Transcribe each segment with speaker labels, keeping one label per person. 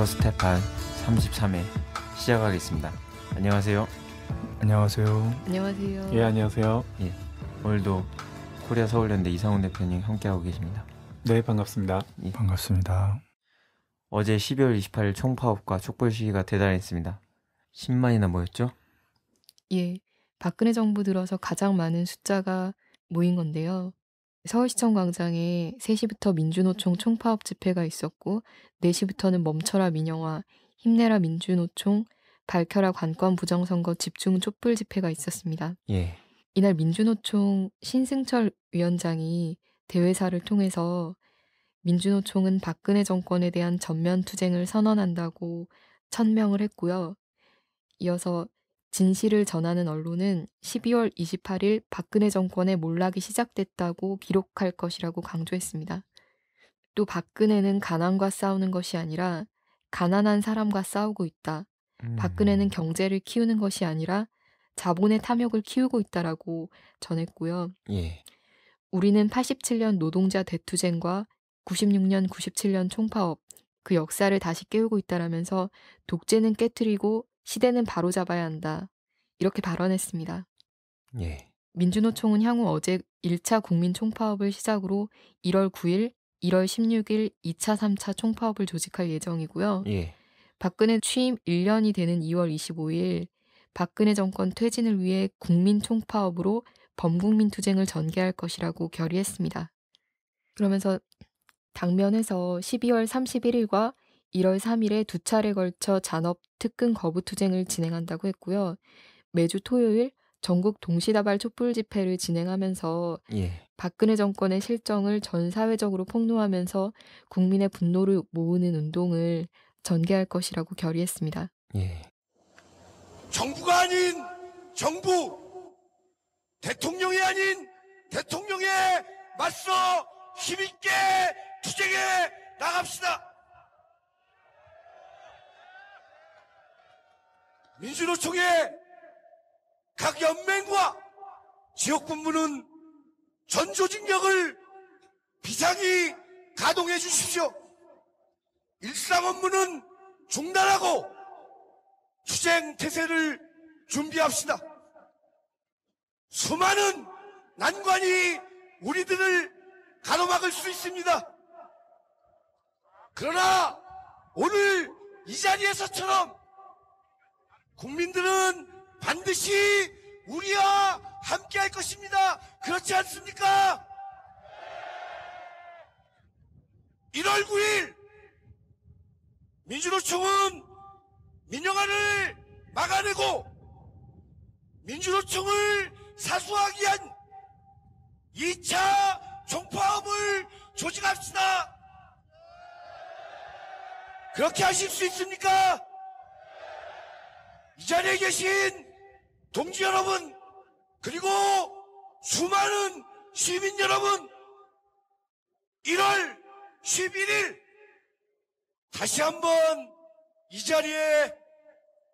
Speaker 1: 닥 스테판 33회 시작하겠습니다. 안녕하세요. 안녕하세요. 안녕하세요. 예, 안녕하세요. 예. 오늘도 코리아 서울연대 이상훈 대표님 함께하고 계십니다. 네, 반갑습니다. 예. 반갑습니다. 어제 12월 28일 총파업과 촛불 시위가 대단했습니다. 10만이나 모였죠?
Speaker 2: 예. 박근혜 정부 들어서 가장 많은 숫자가 모인 건데요. 서울시청 광장에 3시부터 민주노총 음. 총파업 집회가 있었고 4시부터는 멈춰라 민영화, 힘내라 민주노총, 밝혀라 관권 부정선거 집중 촛불 집회가 있었습니다. 예. 이날 민주노총 신승철 위원장이 대회사를 통해서 민주노총은 박근혜 정권에 대한 전면 투쟁을 선언한다고 천명을 했고요. 이어서 진실을 전하는 언론은 12월 28일 박근혜 정권의 몰락이 시작됐다고 기록할 것이라고 강조했습니다. 또 박근혜는 가난과 싸우는 것이 아니라 가난한 사람과 싸우고 있다. 음. 박근혜는 경제를 키우는 것이 아니라 자본의 탐욕을 키우고 있다라고 전했고요. 예. 우리는 87년 노동자 대투쟁과 96년 97년 총파업 그 역사를 다시 깨우고 있다라면서 독재는 깨뜨리고 시대는 바로잡아야 한다. 이렇게 발언했습니다. 예. 민주노총은 향후 어제 1차 국민 총파업을 시작으로 1월 9일, 1월 16일 2차, 3차 총파업을 조직할 예정이고요. 예. 박근혜 취임 1년이 되는 2월 25일 박근혜 정권 퇴진을 위해 국민 총파업으로 범국민 투쟁을 전개할 것이라고 결의했습니다. 그러면서 당면에서 12월 31일과 1월 3일에 두 차례 걸쳐 잔업 특근 거부 투쟁을 진행한다고 했고요. 매주 토요일 전국 동시다발 촛불 집회를 진행하면서 예. 박근혜 정권의 실정을 전 사회적으로 폭로하면서 국민의 분노를 모으는 운동을 전개할 것이라고 결의했습니다. 예.
Speaker 3: 정부가 아닌 정부, 대통령이 아닌 대통령에 맞서 힘있게 투쟁해 나갑시다. 민주노총의 각 연맹과 지역본부는 전조직력을 비상히 가동해 주십시오. 일상 업무는 중단하고 투쟁 태세를 준비합시다. 수많은 난관이 우리들을 가로막을 수 있습니다. 그러나 오늘 이 자리에서처럼 국민들은 반드시 우리와 함께 할 것입니다. 그렇지 않습니까? 1월 9일 민주노총은 민영화를 막아내고 민주노총을 사수하기 위한 2차 종파업을 조직합시다. 그렇게 하실 수 있습니까? 이 자리에 계신 동지 여러분, 그리고 수많은 시민 여러분, 1월 11일 다시 한번 이 자리에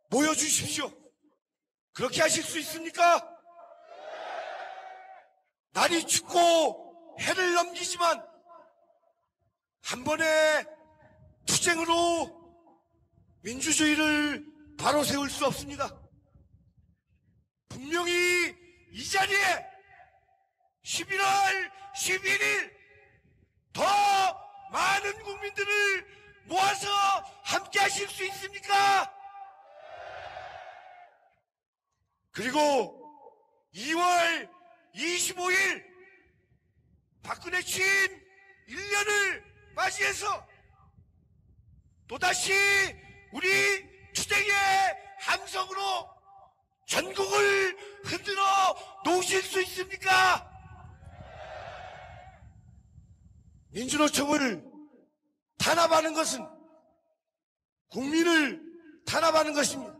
Speaker 3: 모여주십시오. 그렇게 하실 수 있습니까? 날이 춥고 해를 넘기지만 한 번의 투쟁으로 민주주의를 바로 세울 수 없습니다. 분명히 이 자리에 11월 11일 더 많은 국민들을 모아서 함께 하실 수 있습니까? 그리고 2월 25일 박근혜 취임 1년을 맞이해서 또다시 우리 추대의 함성으로 전국을 흔들어 놓으실 수 있습니까? 민주노총을 탄압하는 것은 국민을 탄압하는 것입니다.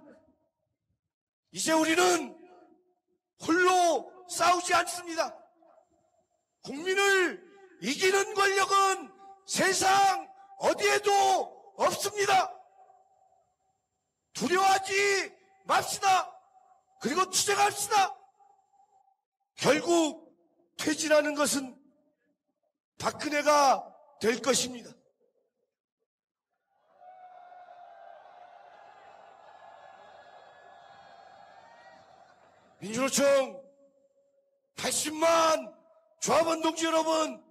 Speaker 3: 이제 우리는 홀로 싸우지 않습니다. 국민을 이기는 권력은 세상 어디에도 없습니다. 두려워하지 맙시다. 그리고 투쟁합시다. 결국 퇴진하는 것은 박근혜가 될 것입니다. 민주노총 80만 조합원 동지 여러분,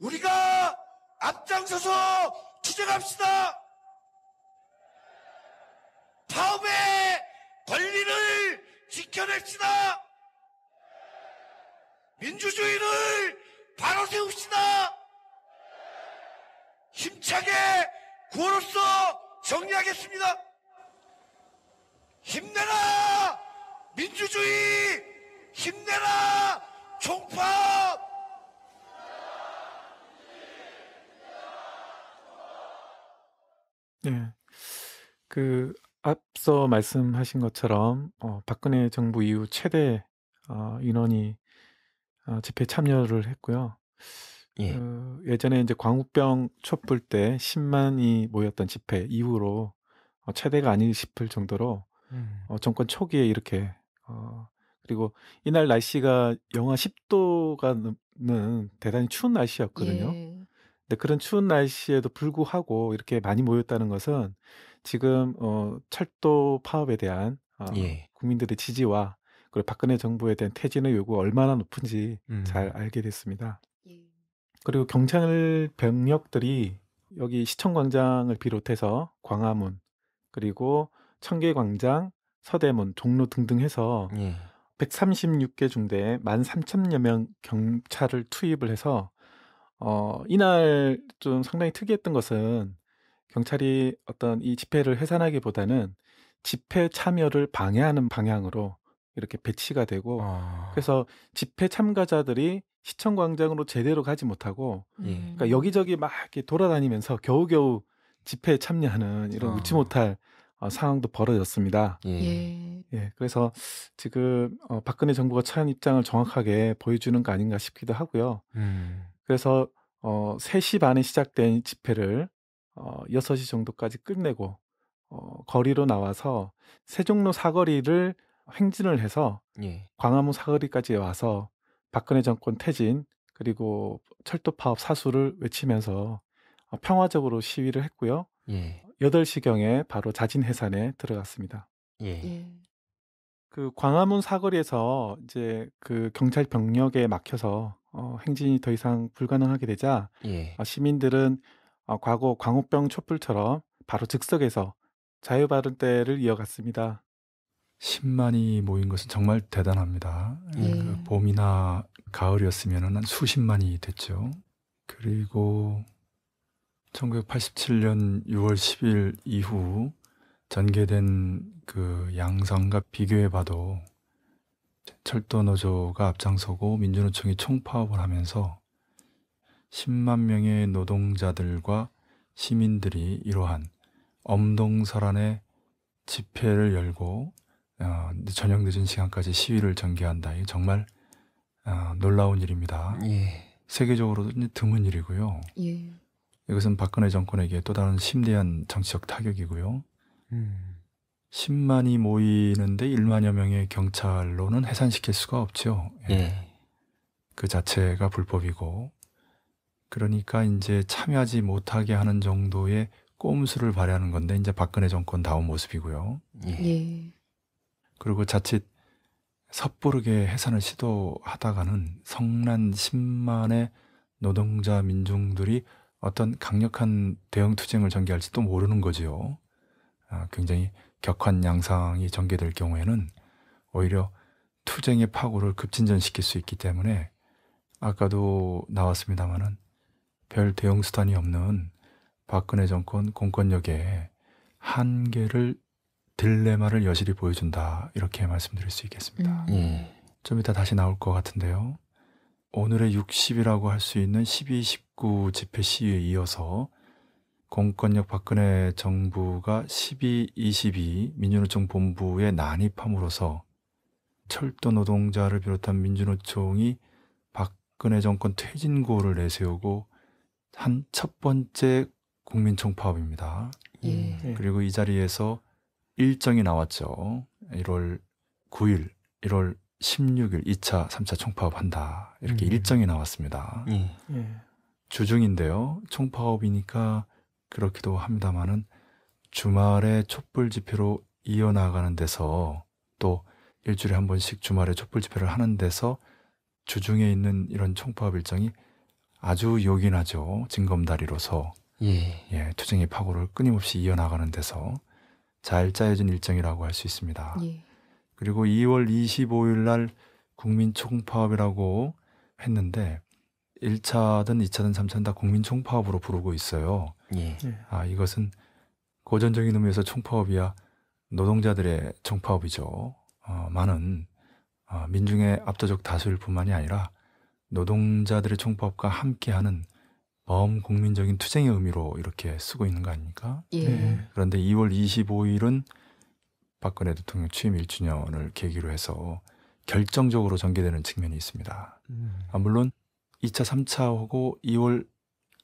Speaker 3: 우리가 앞장서서 투쟁합시다! 사업의 권리를 지켜냅시다. 민주주의를 바로 세웁시다. 힘차게 구호로서 정리하겠습니다. 힘내라! 민주주의! 힘내라! 총파!
Speaker 4: 네. 그 앞서 말씀하신 것처럼 어 박근혜 정부 이후 최대 어 인원이 어집회 참여를 했고요. 그 예. 그 예전에 인제 광우병 촛불 때1 0만이 모였던 집회 이후로 어 최대가 아니가 싶을 정도로 음. 어 정권 초기에 이렇게 어 그리고 이날 날씨가 영하 10 도가 넘는 대단히 추운 날씨였거든요. 예. 근데 네, 그런 추운 날씨에도 불구하고 이렇게 많이 모였다는 것은 지금 어 철도 파업에 대한 어 예. 국민들의 지지와 그리고 박근혜 정부에 대한 퇴진의 요구가 얼마나 높은지 음. 잘 알게 됐습니다. 예. 그리고 경찰 병력들이 여기 시청광장을 비롯해서 광화문 그리고 청계광장, 서대문, 종로 등등 해서 예. 136개 중대에 13,000여 명 경찰을 투입을 해서 어, 이날 좀 상당히 특이했던 것은 경찰이 어떤 이 집회를 해산하기보다는 집회 참여를 방해하는 방향으로 이렇게 배치가 되고 아. 그래서 집회 참가자들이 시청 광장으로 제대로 가지 못하고 예. 그러니까 여기저기 막 이렇게 돌아다니면서 겨우겨우 집회에 참여하는 이런 아. 웃지 못할 어, 상황도 벌어졌습니다. 예. 예. 예 그래서 지금 어, 박근혜 정부가 처한 입장을 정확하게 보여주는 거 아닌가 싶기도 하고요. 음. 그래서 어 3시 반에 시작된 집회를 어 6시 정도까지 끝내고 어 거리로 나와서 세종로 사거리를 횡진을 해서 예. 광화문 사거리까지 와서 박근혜 정권 퇴진 그리고 철도 파업 사수를 외치면서 어, 평화적으로 시위를 했고요. 예. 8시경에 바로 자진 해산에 들어갔습니다. 예. 예. 그 광화문 사거리에서 이제 그 경찰 병력에 막혀서 어 행진이 더 이상 불가능하게 되자 예. 어 시민들은 어 과거 광우병 촛불처럼 바로 즉석에서 자유발언때를 이어갔습니다.
Speaker 5: 10만이 모인 것은 정말 대단합니다. 예. 그 예. 봄이나 가을이었으면 한 수십만이 됐죠. 그리고 1987년 6월 10일 이후 전개된 그 양상과 비교해 봐도 철도노조가 앞장서고 민주노총이 총파업을 하면서 10만 명의 노동자들과 시민들이 이러한 엄동설안의 집회를 열고 어, 저녁 늦은 시간까지 시위를 전개한다. 이 정말 어, 놀라운 일입니다. 예. 세계적으로도 드문 일이고요. 예. 이것은 박근혜 정권에게 또 다른 심대한 정치적 타격이고요. 음. 10만이 모이는데 1만여 명의 경찰로는 해산시킬 수가 없죠. 예. 예. 그 자체가 불법이고 그러니까 이제 참여하지 못하게 하는 정도의 꼼수를 발휘하는 건데 이제 박근혜 정권 다운 모습이고요.
Speaker 6: 예. 예.
Speaker 5: 그리고 자칫 섣부르게 해산을 시도하다가는 성난 10만의 노동자 민중들이 어떤 강력한 대응 투쟁을 전개할지도 모르는 거지요. 아, 굉장히 격한 양상이 전개될 경우에는 오히려 투쟁의 파고를 급진전시킬 수 있기 때문에 아까도 나왔습니다마는 별대응 수단이 없는 박근혜 정권 공권력의 한계를 딜레마를 여실히 보여준다 이렇게 말씀드릴 수 있겠습니다. 음. 예. 좀 이따 다시 나올 것 같은데요. 오늘의 60이라고 할 수 있는 12, 19 집회 시위에 이어서 공권력 박근혜 정부가 1222 민주노총 본부에 난입함으로써 철도 노동자를 비롯한 민주노총이 박근혜 정권 퇴진고를 내세우고 한 첫 번째 국민총파업입니다. 예. 음. 네. 그리고 이 자리에서 일정이 나왔죠. 1월 9일, 1월 16일 2차, 3차 총파업 한다. 이렇게 음. 일정이 나왔습니다. 예. 예. 주중인데요. 총파업이니까 그렇기도 합니다만은 주말에 촛불 집회로 이어나가는 데서 또 일주일에 한 번씩 주말에 촛불 집회를 하는 데서 주중에 있는 이런 총파업 일정이 아주 요긴하죠. 징검다리로서. 예. 예, 투쟁의 파고를 끊임없이 이어나가는 데서 잘 짜여진 일정이라고 할 수 있습니다. 예. 그리고 2월 25일 날 국민 총파업이라고 했는데 1차든 2차든 3차든 다 국민 총파업으로 부르고 있어요. 예. 예. 아 이것은 고전적인 의미에서 총파업이야 노동자들의 총파업이죠. 어, 많은 어, 민중의 압도적 다수일 뿐만이 아니라 노동자들의 총파업과 함께하는 범국민적인 투쟁의 의미로 이렇게 쓰고 있는 거 아닙니까? 예. 네. 그런데 2월 25일은 박근혜 대통령 취임 1주년을 계기로 해서 결정적으로 전개되는 측면이 있습니다. 음. 아, 물론 2차, 3차하고 2월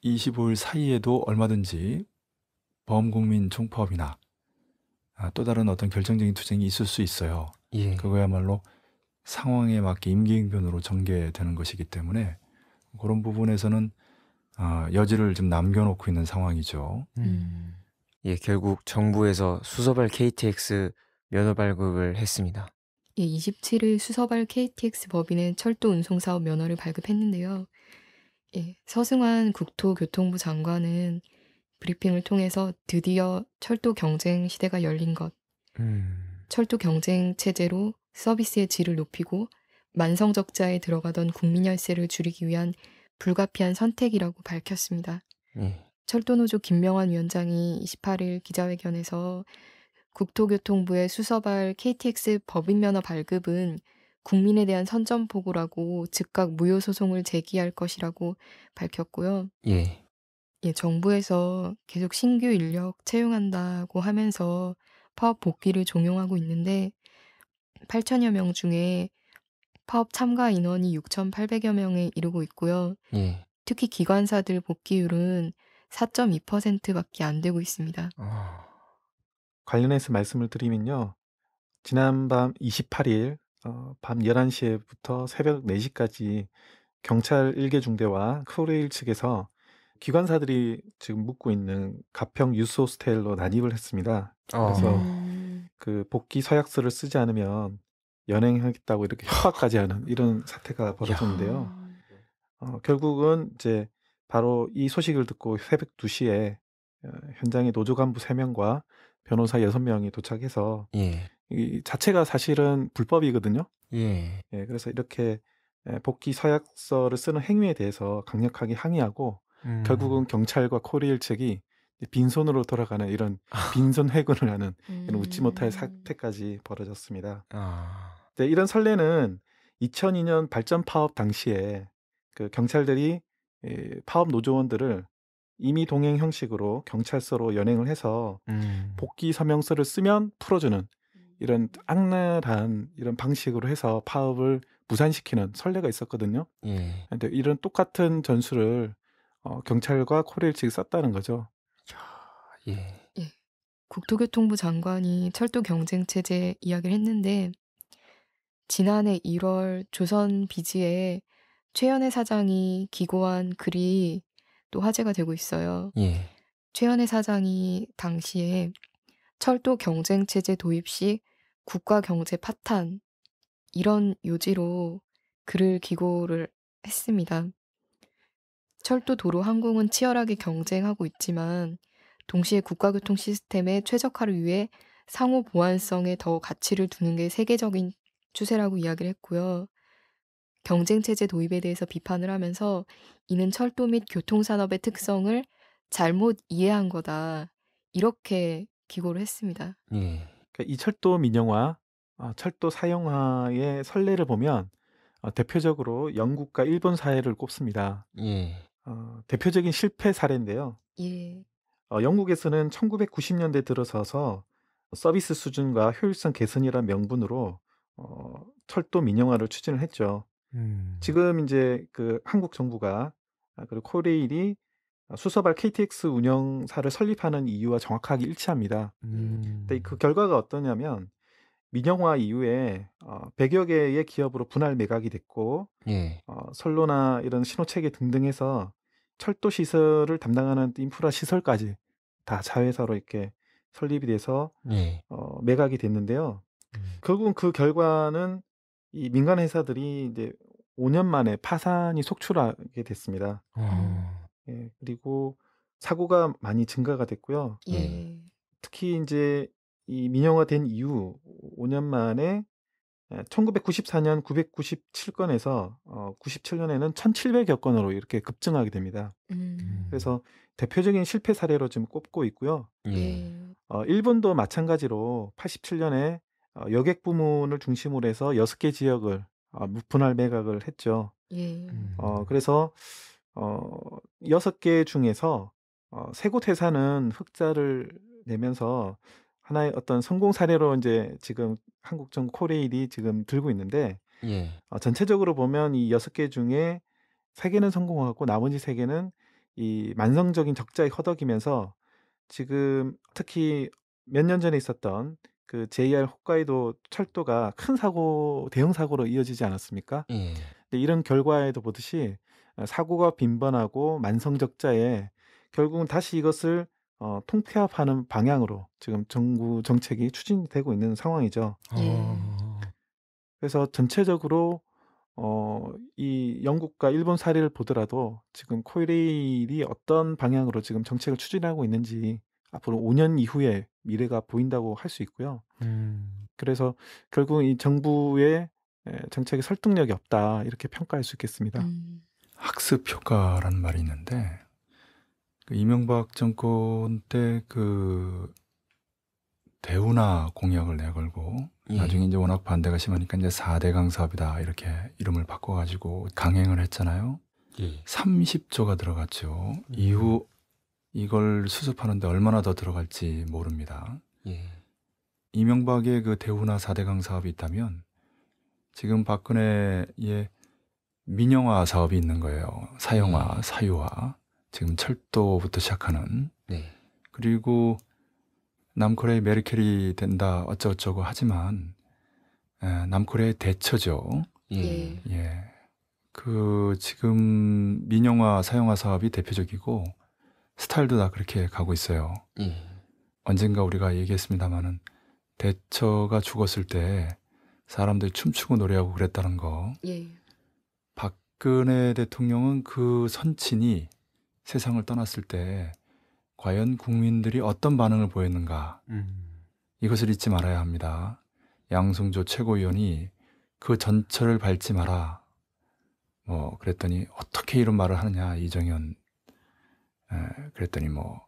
Speaker 5: 25일 사이에도 얼마든지 범국민 총파업이나 아, 또 다른 어떤 결정적인 투쟁이 있을 수 있어요. 예. 그거야말로 상황에 맞게 임기응변으로 전개되는 것이기 때문에 그런 부분에서는 아, 여지를 좀 남겨놓고 있는 상황이죠. 음. 예, 결국 정부에서 수서발 KTX 면허
Speaker 1: 발급을 했습니다.
Speaker 2: 예, 27일 수서발 KTX 법인은 철도 운송사업 면허를 발급했는데요. 예, 서승환 국토교통부 장관은 브리핑을 통해서 드디어 철도 경쟁 시대가 열린 것, 음. 철도 경쟁 체제로 서비스의 질을 높이고 만성적자에 들어가던 국민열세를 줄이기 위한 불가피한 선택이라고 밝혔습니다. 음. 철도노조 김명환 위원장이 28일 기자회견에서 국토교통부의 수서발 KTX 법인면허 발급은 국민에 대한 선전 포고라고 즉각 무효 소송을 제기할 것이라고 밝혔고요. 예. 예, 정부에서 계속 신규 인력 채용한다고 하면서 파업 복귀를 종용하고 있는데 8천여 명 중에 파업 참가 인원이 6,800여 명에 이르고 있고요. 예. 특히 기관사들 복귀율은 4.2%밖에 안 되고 있습니다. 어...
Speaker 4: 관련해서 말씀을 드리면요. 지난밤 28일 어밤1 1시 에부터 새벽 4시 까지 경찰 1개 중대와 코레일 측에서 기관사들이 지금 묵고 있는 가평 유스 호스텔로 난입을 했습니다. 아. 그래서 음. 그 "복귀 서약서를 쓰지 않으면 연행하겠다."고 이렇게 협박까지 하는 이런 사태가 벌어졌는데요. 어 네. 결국은 이제 바로 이 소식을 듣고 새벽 2시에 어, 현장에 노조 간부 3 명과 변호사 6 명이 도착해서 예. 이 자체가 사실은 불법이거든요. 예. 예. 그래서 이렇게 예, 복귀 서약서를 쓰는 행위에 대해서 강력하게 항의하고 음. 결국은 경찰과 코리일 측이 빈손으로 돌아가는 이런 빈손 회군을 하는 이런 웃지 못할 음. 사태까지 벌어졌습니다. 아. 네, 이런 선례는 2002년 발전 파업 당시에 그 경찰들이 이 예, 파업 노조원들을 이미 동행 형식으로 경찰서로 연행을 해서 음. 복귀 서명서를 쓰면 풀어주는 이런 악랄한 이런 방식으로 해서 파업을 무산시키는 선례가 있었거든요. 예. 근데 이런 똑같은 전술을 어, 경찰과 코레일 측이 썼다는 거죠. 야,
Speaker 6: 예.
Speaker 2: 예. 국토교통부 장관이 철도 경쟁 체제 이야기를 했는데 지난해 1월 조선 비지에 최연애 사장이 기고한 글이 또 화제가 되고 있어요. 예. 최연애 사장이 당시에 철도 경쟁 체제 도입 시 국가 경제 파탄 이런 요지로 글을 기고를 했습니다. 철도 도로 항공은 치열하게 경쟁하고 있지만 동시에 국가교통 시스템의 최적화를 위해 상호 보완성에 더 가치를 두는 게 세계적인 추세라고 이야기를 했고요. 경쟁체제 도입에 대해서 비판을 하면서 이는 철도 및 교통산업의 특성을 잘못 이해한 거다. 이렇게 기고를 했습니다.
Speaker 4: 예. 그러니까 이 철도 민영화, 어, 철도 사용화의 선례를 보면 어, 대표적으로 영국과 일본 사회를 꼽습니다. 예. 어 대표적인 실패 사례인데요. 예. 어 영국에서는 1990년대 들어서서 서비스 수준과 효율성 개선이란 명분으로 어 철도 민영화를 추진을 했죠. 음. 지금 인제 그 한국 정부가 아, 그리고 코레일이 수서발 KTX 운영사를 설립하는 이유와 정확하게 일치합니다. 음. 근데 그 음. 결과가 어떠냐면 민영화 이후에 어, 100여 개의 기업으로 분할 매각이 됐고 예. 어, 선로나 이런 신호체계 등등해서 철도 시설을 담당하는 인프라 시설까지 다 자회사로 이렇게 설립이 돼서 예. 어, 매각이 됐는데요. 음. 결국은 그 결과는 이 민간 회사들이 이제 5년 만에 파산이 속출하게 됐습니다. 음. 예, 그리고 사고가 많이 증가가 됐고요. 예. 네. 특히 인제 이 민영화된 이후 5년 만에 1994년 아, 997건에서 어 97년에는 1,700여 건으로 이렇게 급증하게 됩니다. 음. 그래서 대표적인 실패 사례로 지금 꼽고 있고요.
Speaker 6: 예. 음.
Speaker 4: 어 일본도 마찬가지로 87년에 어 여객 부문을 중심으로 해서 6개 지역을 어, 무 분할 매각을 했죠. 예. 음. 어 그래서 어, 6개 중에서 어, 3곳 회사는 흑자를 내면서 하나의 어떤 성공 사례로 이제 지금 한국전 코레일이 지금 들고 있는데 예. 어, 전체적으로 보면 이 6개 중에 3개는 성공하고 나머지 3개는 이 만성적인 적자에 허덕이면서 지금 특히 몇 년 전에 있었던 그 JR 홋카이도 철도가 큰 사고 대형 사고로 이어지지 않았습니까? 예. 근데 이런 결과에도 보듯이 어, 사고가 빈번하고 만성적자에 결국은 다시 이것을 어, 통폐합하는 방향으로 지금 정부 정책이 추진되고 있는 상황이죠. 아. 그래서 전체적으로 어, 이 영국과 일본 사례를 보더라도 지금 코레일이 어떤 방향으로 지금 정책을 추진하고 있는지 앞으로 5년 이후에 미래가 보인다고 할 수 있고요. 음. 그래서 결국 이 정부의 정책의 설득력이 없다 이렇게 평가할 수 있겠습니다. 음.
Speaker 5: 학습 효과라는 말이 있는데 그 이명박 정권 때 그 대우나 공약을 내걸고 예. 나중에 이제 워낙 반대가 심하니까 이제 4대강 사업이다 이렇게 이름을 바꿔가지고 강행을 했잖아요. 예. 30조가 들어갔죠. 음. 이후 이걸 수습하는데 얼마나 더 들어갈지 모릅니다. 예. 이명박의 그 대우나 4대강 사업이 있다면 지금 박근혜의 민영화 사업이 있는 거예요. 사형화, 네. 사유화, 지금 철도부터 시작하는. 네. 그리고 남코레의 메르켈이 된다 어쩌고저쩌고 하지만 에, 예, 남코레의 대처죠. 예. 예. 그 지금 민영화 사용화 사업이 대표적이고 스타일도 다 그렇게 가고 있어요. 예. 언젠가 우리가 얘기했습니다마는 대처가 죽었을 때 사람들이 춤추고 노래하고 그랬다는 거. 예. 박근혜 대통령은 그 선친이 세상을 떠났을 때 과연 국민들이 어떤 반응을 보였는가 음. 이것을 잊지 말아야 합니다. 양승조 최고위원이 그 전철을 밟지 마라. 뭐 그랬더니 어떻게 이런 말을 하느냐 이정현 에, 그랬더니 뭐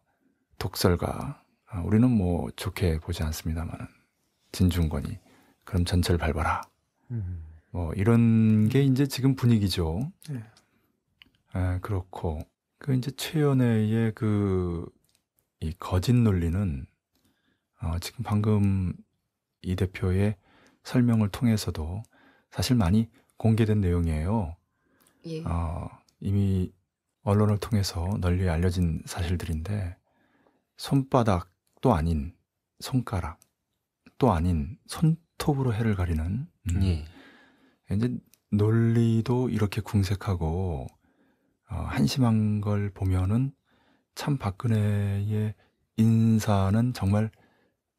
Speaker 5: 독설가 아, 우리는 뭐 좋게 보지 않습니다만 진중권이 그럼 전철 밟아라. 음. 뭐 이런 게 이제 지금 분위기죠. 네. 아, 그렇고 그 이제 최연애의 그 이 거짓 논리는 어, 지금 방금 이 대표의 설명을 통해서도 사실 많이 공개된 내용이에요. 예. 어, 이미 언론을 통해서 널리 알려진 사실들인데 손바닥또 아닌 손가락 또 아닌 손톱으로 해를 가리는 음, 예. 이제 논리도 이렇게 궁색하고 어, 한심한 걸 보면은 참 박근혜의 인사는 정말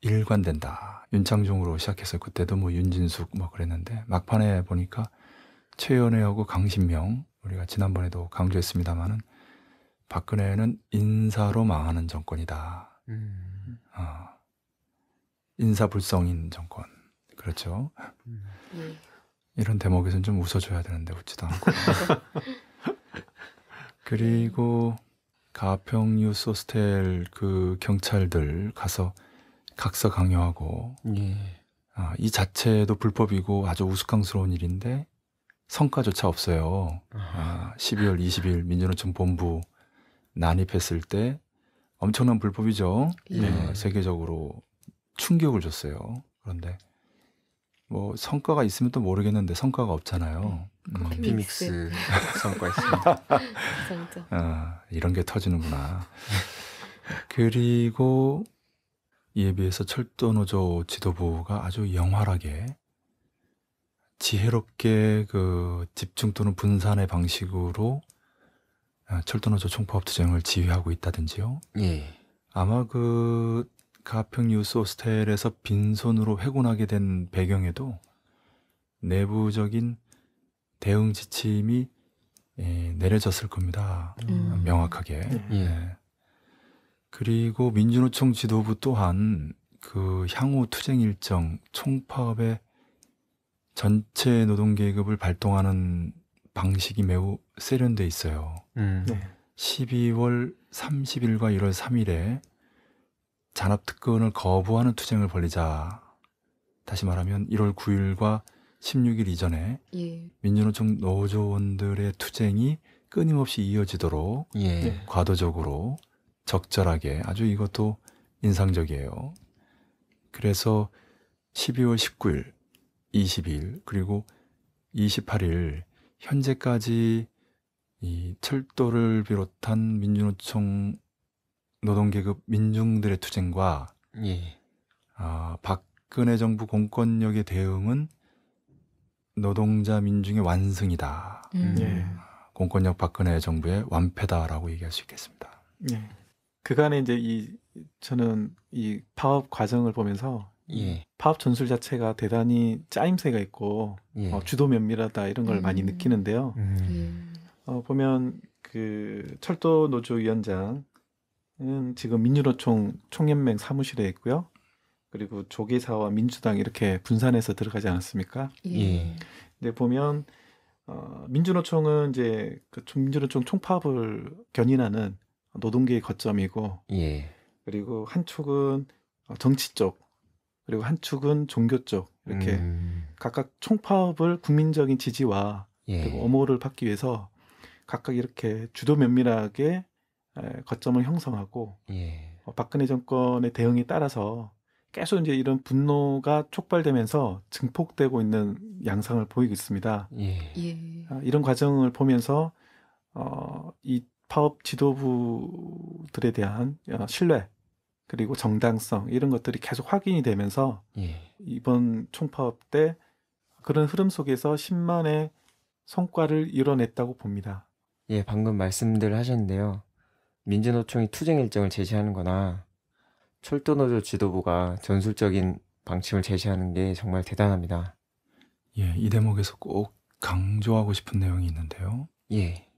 Speaker 5: 일관된다. 윤창중으로 시작해서 그때도 뭐 윤진숙 뭐 그랬는데 막판에 보니까 최연애하고 강신명 우리가 지난번에도 강조했습니다마는 박근혜는 인사로 망하는 정권이다. 음. 어, 인사불성인 정권 그렇죠. 음. 네. 이런 대목에서는 좀 웃어줘야 되는데 웃지도 않고. 그리고 가평뉴 소스텔 그 경찰들 가서 각서 강요하고 예. 아, 이 자체도 불법이고 아주 우스꽝스러운 일인데 성과조차 없어요. 아, 12월 아, 20일 민주노총 본부 난입했을 때 엄청난 불법이죠. 예. 네, 세계적으로 충격을 줬어요. 그런데 뭐 성과가 있으면 또 모르겠는데 성과가 없잖아요. 네. 음, 커피 믹스 성과 있습니다. 아, 이런 게 터지는구나. 그리고 이에 비해서 철도노조 지도부가 아주 영활하게 지혜롭게 그 집중 또는 분산의 방식으로 아, 철도노조 총파업 투쟁을 지휘하고 있다든지요. 예. 아마 그 가평 뉴스 호스텔에서 빈손으로 회군하게 된 배경에도 내부적인 대응 지침이 예, 내려졌을 겁니다. 음. 명확하게. 예. 예. 그리고 민주노총 지도부 또한 그 향후 투쟁 일정 총파업에 전체 노동계급을 발동하는 방식이 매우 세련돼 있어요. 음. 네. 12월 30일과 1월 3일에 잔업특권을 거부하는 투쟁을 벌리자. 다시 말하면 1월 9일과 16일 이전에 예. 민주노총 노조원들의 투쟁이 끊임없이 이어지도록 예. 과도적으로 적절하게 아주 이것도 인상적이에요. 그래서 12월 19일, 22일 그리고 28일 현재까지 이 철도를 비롯한 민주노총 노동계급 민중들의 투쟁과 예. 어, 박근혜 정부 공권력의 대응은 노동자 민중의 완승이다. 음. 예. 공권력 박근혜 정부의 완패다라고 얘기할 수 있겠습니다.
Speaker 4: 예. 그간에 이제 이 저는 이 파업 과정을 보면서 예. 파업 전술 자체가 대단히 짜임새가 있고 예. 어, 주도 면밀하다 이런 걸 음. 많이 느끼는데요. 음. 어, 보면 그 철도 노조 위원장 음, 지금 민주노총 총연맹 사무실에 있고요. 그리고 조계사와 민주당 이렇게 분산해서 들어가지 않았습니까? 예. 예. 근데 보면 어, 민주노총은 이제 그 민주노총 총파업을 견인하는 노동계의 거점이고, 예. 그리고 한 축은 정치 쪽, 그리고 한 축은 종교 쪽 이렇게 음. 각각 총파업을 국민적인 지지와 예. 그리고 엄호를 받기 위해서 각각 이렇게 주도 면밀하게 예, 거점을 형성하고 예. 어, 박근혜 정권의 대응에 따라서 계속 이제 이런 분노가 촉발되면서 증폭되고 있는 양상을 보이고 있습니다. 예. 예. 아, 이런 과정을 보면서 어, 이 파업 지도부들에 대한 어, 신뢰 그리고 정당성 이런 것들이 계속 확인이 되면서 예. 이번 총파업 때 그런 흐름 속에서 10만의 성과를 이뤄냈다고 봅니다.
Speaker 1: 예, 방금 말씀들 하셨는데요. 민주노총이 투쟁 일정을 제시하는 거나 철도노조 지도부가 전술적인 방침을 제시하는 게 정말 대단합니다.
Speaker 5: 예, 이 대목에서 꼭 강조하고 싶은 내용이 있는데요. 예.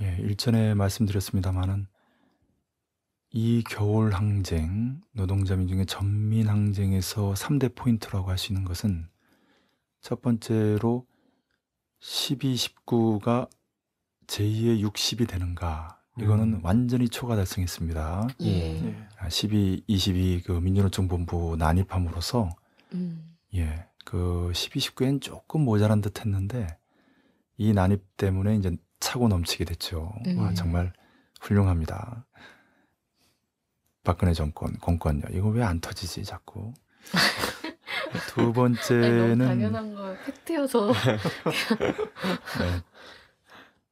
Speaker 5: 예, 일전에 말씀드렸습니다만은 이 겨울 항쟁, 노동자 민중의 전민 항쟁에서 3대 포인트라고 할 수 있는 것은 첫 번째로 12, 19가 제2의 60이 되는가 음. 이거는 음. 완전히 초과 달성했습니다. 예. 12, 예. 22그 아, 민주노총 본부 난입함으로써 음. 예. 그 12, 19엔 조금 모자란 듯 했는데 이 난입 때문에 이제 차고 넘치게 됐죠. 네. 와, 아, 정말 훌륭합니다. 박근혜 정권, 공권력. 이거 왜 안 터지지, 자꾸. 두 번째는 아니, 너무
Speaker 2: 당연한 거 팩트여서 네,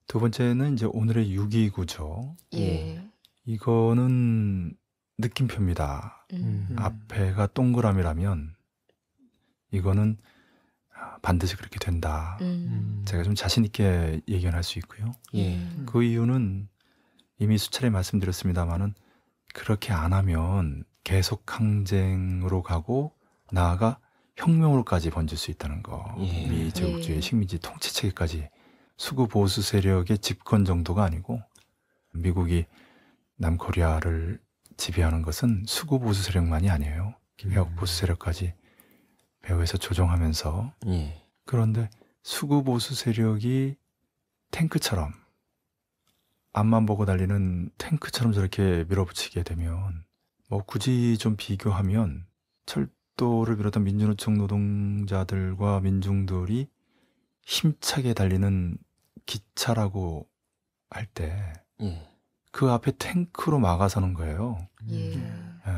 Speaker 5: 두 번째는 이제 오늘의 6.2 구조. 예. 예. 이거는 느낌표입니다. 음. 음. 앞에가 동그라미라면 이거는 아, 반드시 그렇게 된다.
Speaker 6: 음.
Speaker 5: 제가 좀 자신 있게 예견할 수 있고요. 예. 음. 그 이유는 이미 수차례 말씀드렸습니다만은 그렇게 안 하면 계속 항쟁으로 가고 나아가 혁명으로까지 번질 수 있다는 거. 예. 미제국주의 예. 식민지 통치 체계까지 수구 보수 세력의 집권 정도가 아니고 미국이 남코리아를 지배하는 것은 수구 보수 세력만이 아니에요. 개혁 보수 음. 세력까지 배후에서 조정하면서 예. 그런데 수구 보수 세력이 탱크처럼 앞만 보고 달리는 탱크처럼 저렇게 밀어붙이게 되면 뭐 굳이 좀 비교하면 철도를 비롯한 민주노총 노동자들과 민중들이 힘차게 달리는 기차라고 할 때그
Speaker 6: 예.
Speaker 5: 앞에 탱크로 막아서는 거예요. 예. 음. 예.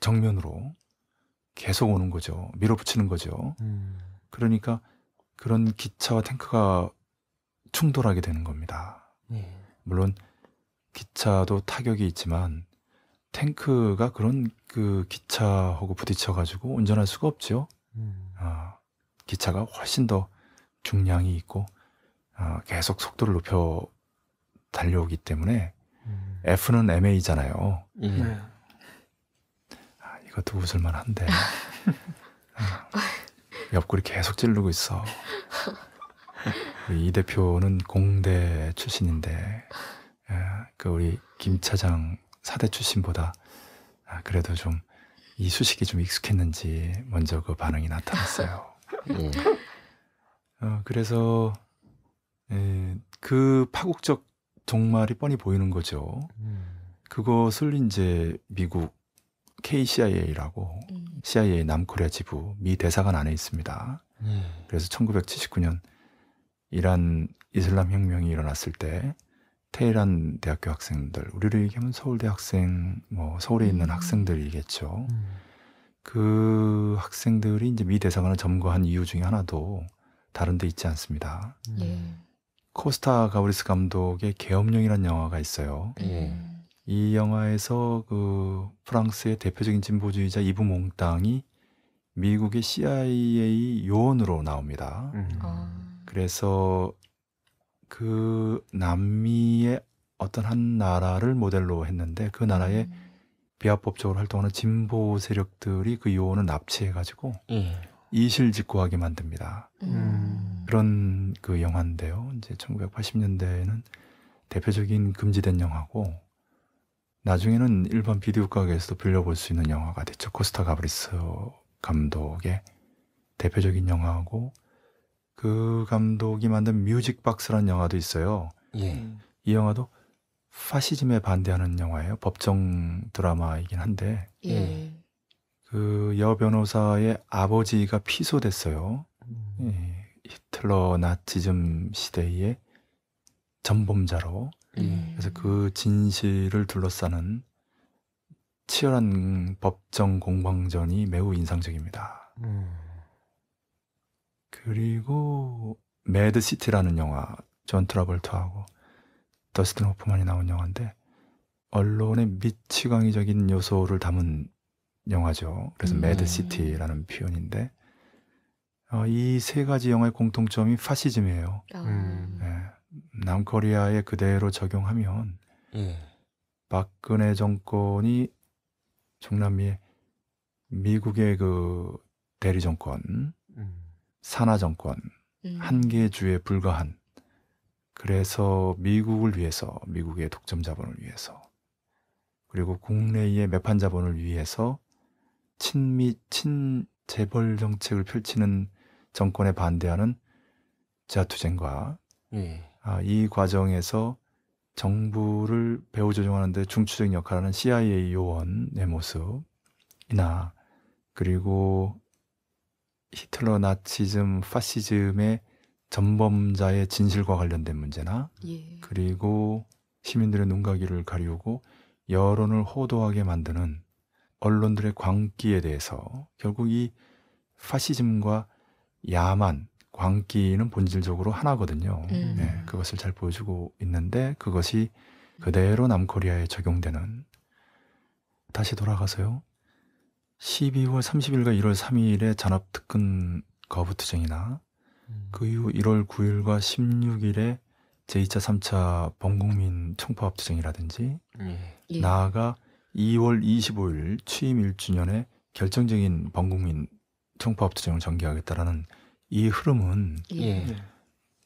Speaker 5: 정면으로 계속 오는 거죠. 밀어붙이는 거죠. 음. 그러니까 그런 기차와 탱크가 충돌하게 되는 겁니다. 예. 물론 기차도 타격이 있지만 탱크가 그런 그 기차하고 부딪혀가지고 운전할 수가 없죠. 음. 아, 기차가 훨씬 더 중량이 있고 어, 계속 속도를 높여 달려오기 때문에 음. F는 MA잖아요. 예. 네. 아, 이것도 웃을만 한데. 아, 옆구리 계속 찌르고 있어. 이 대표는 공대 출신인데, 아, 그 우리 김 차장 사대 출신보다 아, 그래도 좀 이 수식이 좀 익숙했는지 먼저 그 반응이 나타났어요. 예. 어, 그래서 예, 그 파국적 종말이 뻔히 보이는 거죠. 음. 그것을 이제 미국 KCIA라고 음. CIA 남코리아 지부 미 대사관 안에 있습니다. 음. 그래서 1979년 이란 이슬람 혁명이 일어났을 때 테헤란 대학교 학생들, 우리로 얘기하면 서울대 학생, 뭐 서울에 있는 음. 학생들이겠죠. 음. 그 학생들이 이제 미 대사관을 점거한 이유 중에 하나도 다른데 있지 않습니다. 예. 코스타 가브리스 감독의 계엄령이라는 영화가 있어요. 예. 이 영화에서 그 프랑스의 대표적인 진보주의자 이브 몽땅이 미국의 CIA 요원으로 나옵니다. 음. 아. 그래서 그 남미의 어떤 한 나라를 모델로 했는데 그 나라의 음. 비합법적으로 활동하는 진보 세력들이 그 요원을 납치해가지고 예. 이실직고하게 만듭니다. 음. 그런 그 영화인데요. 이제 1980년대에는 대표적인 금지된 영화고 나중에는 일반 비디오 가게에서도 빌려볼 수 있는 영화가 됐죠. 코스타 가브리스 감독의 대표적인 영화고 그 감독이 만든 뮤직박스라는 영화도 있어요. 예. 이 영화도 파시즘에 반대하는 영화예요. 법정 드라마이긴 한데 예. 예. 그 여변호사의 아버지가 피소됐어요. 음. 예, 히틀러 나치즘 시대의 전범자로. 음. 그래서 그 진실을 둘러싸는 치열한 법정 공방전이 매우 인상적입니다. 음. 그리고 매드 시티라는 영화 존 트라볼트하고 더스틴 호프만이 나온 영화인데 언론의 미치광이적인 요소를 담은 영화죠. 그래서 네. 매드시티라는 음. 표현인데 어, 이세 가지 영화의 공통점이 파시즘이에요. 아. 음. 네. 남코리아에 그대로 적용하면 예. 박근혜 정권이 중남미에 미국의 그 대리 정권, 음. 산하 정권, 음. 한개 주에 불과한 그래서 미국을 위해서 미국의 독점 자본을 위해서 그리고 국내의 매판 자본을 위해서 친미 친재벌 정책을 펼치는 정권에 반대하는 자투쟁과 예. 아, 이 과정에서 정부를 배후 조정하는데 중추적 역할하는 CIA 요원의 모습이나 그리고 히틀러 나치즘 파시즘의 전범자의 진실과 관련된 문제나 예. 그리고 시민들의 눈가귀를 가리우고 여론을 호도하게 만드는 언론들의 광기에 대해서 결국 이 파시즘과 야만 광기는 본질적으로 하나거든요. 음. 네, 그것을 잘 보여주고 있는데 그것이 그대로 남코리아에 적용되는 다시 돌아가서요. 12월 30일과 1월 3일에 잔업특근 거부투쟁이나 음. 그 이후 1월 9일과 16일에 제2차 3차 범국민 총파업투쟁이라든지 예. 예. 나아가 2월 25일 취임 1주년에 결정적인 범국민 총파업 투쟁을 전개하겠다라는 이 흐름은 예. 예.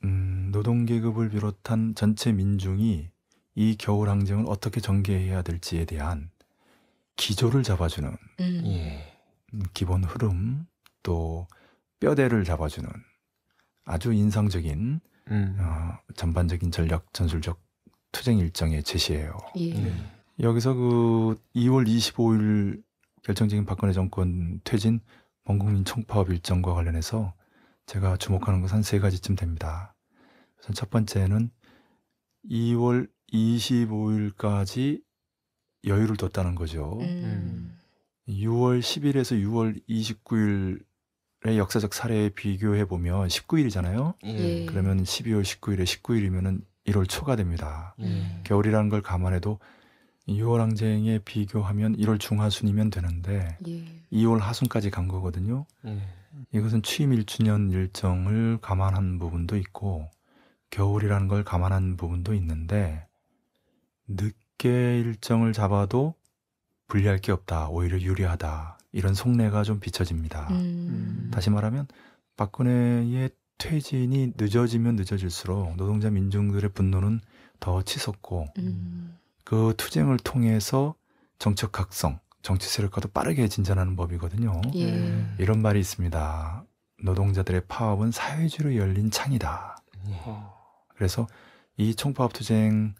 Speaker 5: 음, 노동계급을 비롯한 전체 민중이 이 겨울 항쟁을 어떻게 전개해야 될지에 대한 기조를 잡아주는
Speaker 6: 음. 예.
Speaker 5: 음. 기본 흐름 또 뼈대를 잡아주는 아주 인상적인 음. 어, 전반적인 전략 전술적 투쟁 일정의 제시예요. 예. 음. 여기서 그 2월 25일 결정적인 박근혜 정권 퇴진 범국민 총파업 일정과 관련해서 제가 주목하는 것은 한세 가지쯤 됩니다. 우선 첫 번째는 2월 25일까지 여유를 뒀다는 거죠. 음. 6월 10일에서 6월 29일의 역사적 사례에 비교해 보면 19일이잖아요. 예. 예. 그러면 12월 19일에 19일이면은 1월 초가 됩니다. 예. 겨울이라는 걸 감안해도 6월 항쟁에 비교하면 1월 중하순이면 되는데 예. 2월 하순까지 간 거거든요. 예. 이것은 취임 1주년 일정을 감안한 부분도 있고 겨울이라는 걸 감안한 부분도 있는데 늦게 일정을 잡아도 불리할 게 없다. 오히려 유리하다. 이런 속내가 좀 비춰집니다. 음.
Speaker 6: 음.
Speaker 5: 다시 말하면 박근혜의 퇴진이 늦어지면 늦어질수록 노동자 민중들의 분노는 더 치솟고 음. 그 투쟁을 통해서 정책 각성, 정치 세력과도 빠르게 진전하는 법이거든요. 예. 예. 이런 말이 있습니다. 노동자들의 파업은 사회주의로 열린 창이다. 예. 어. 그래서 이 총파업 투쟁,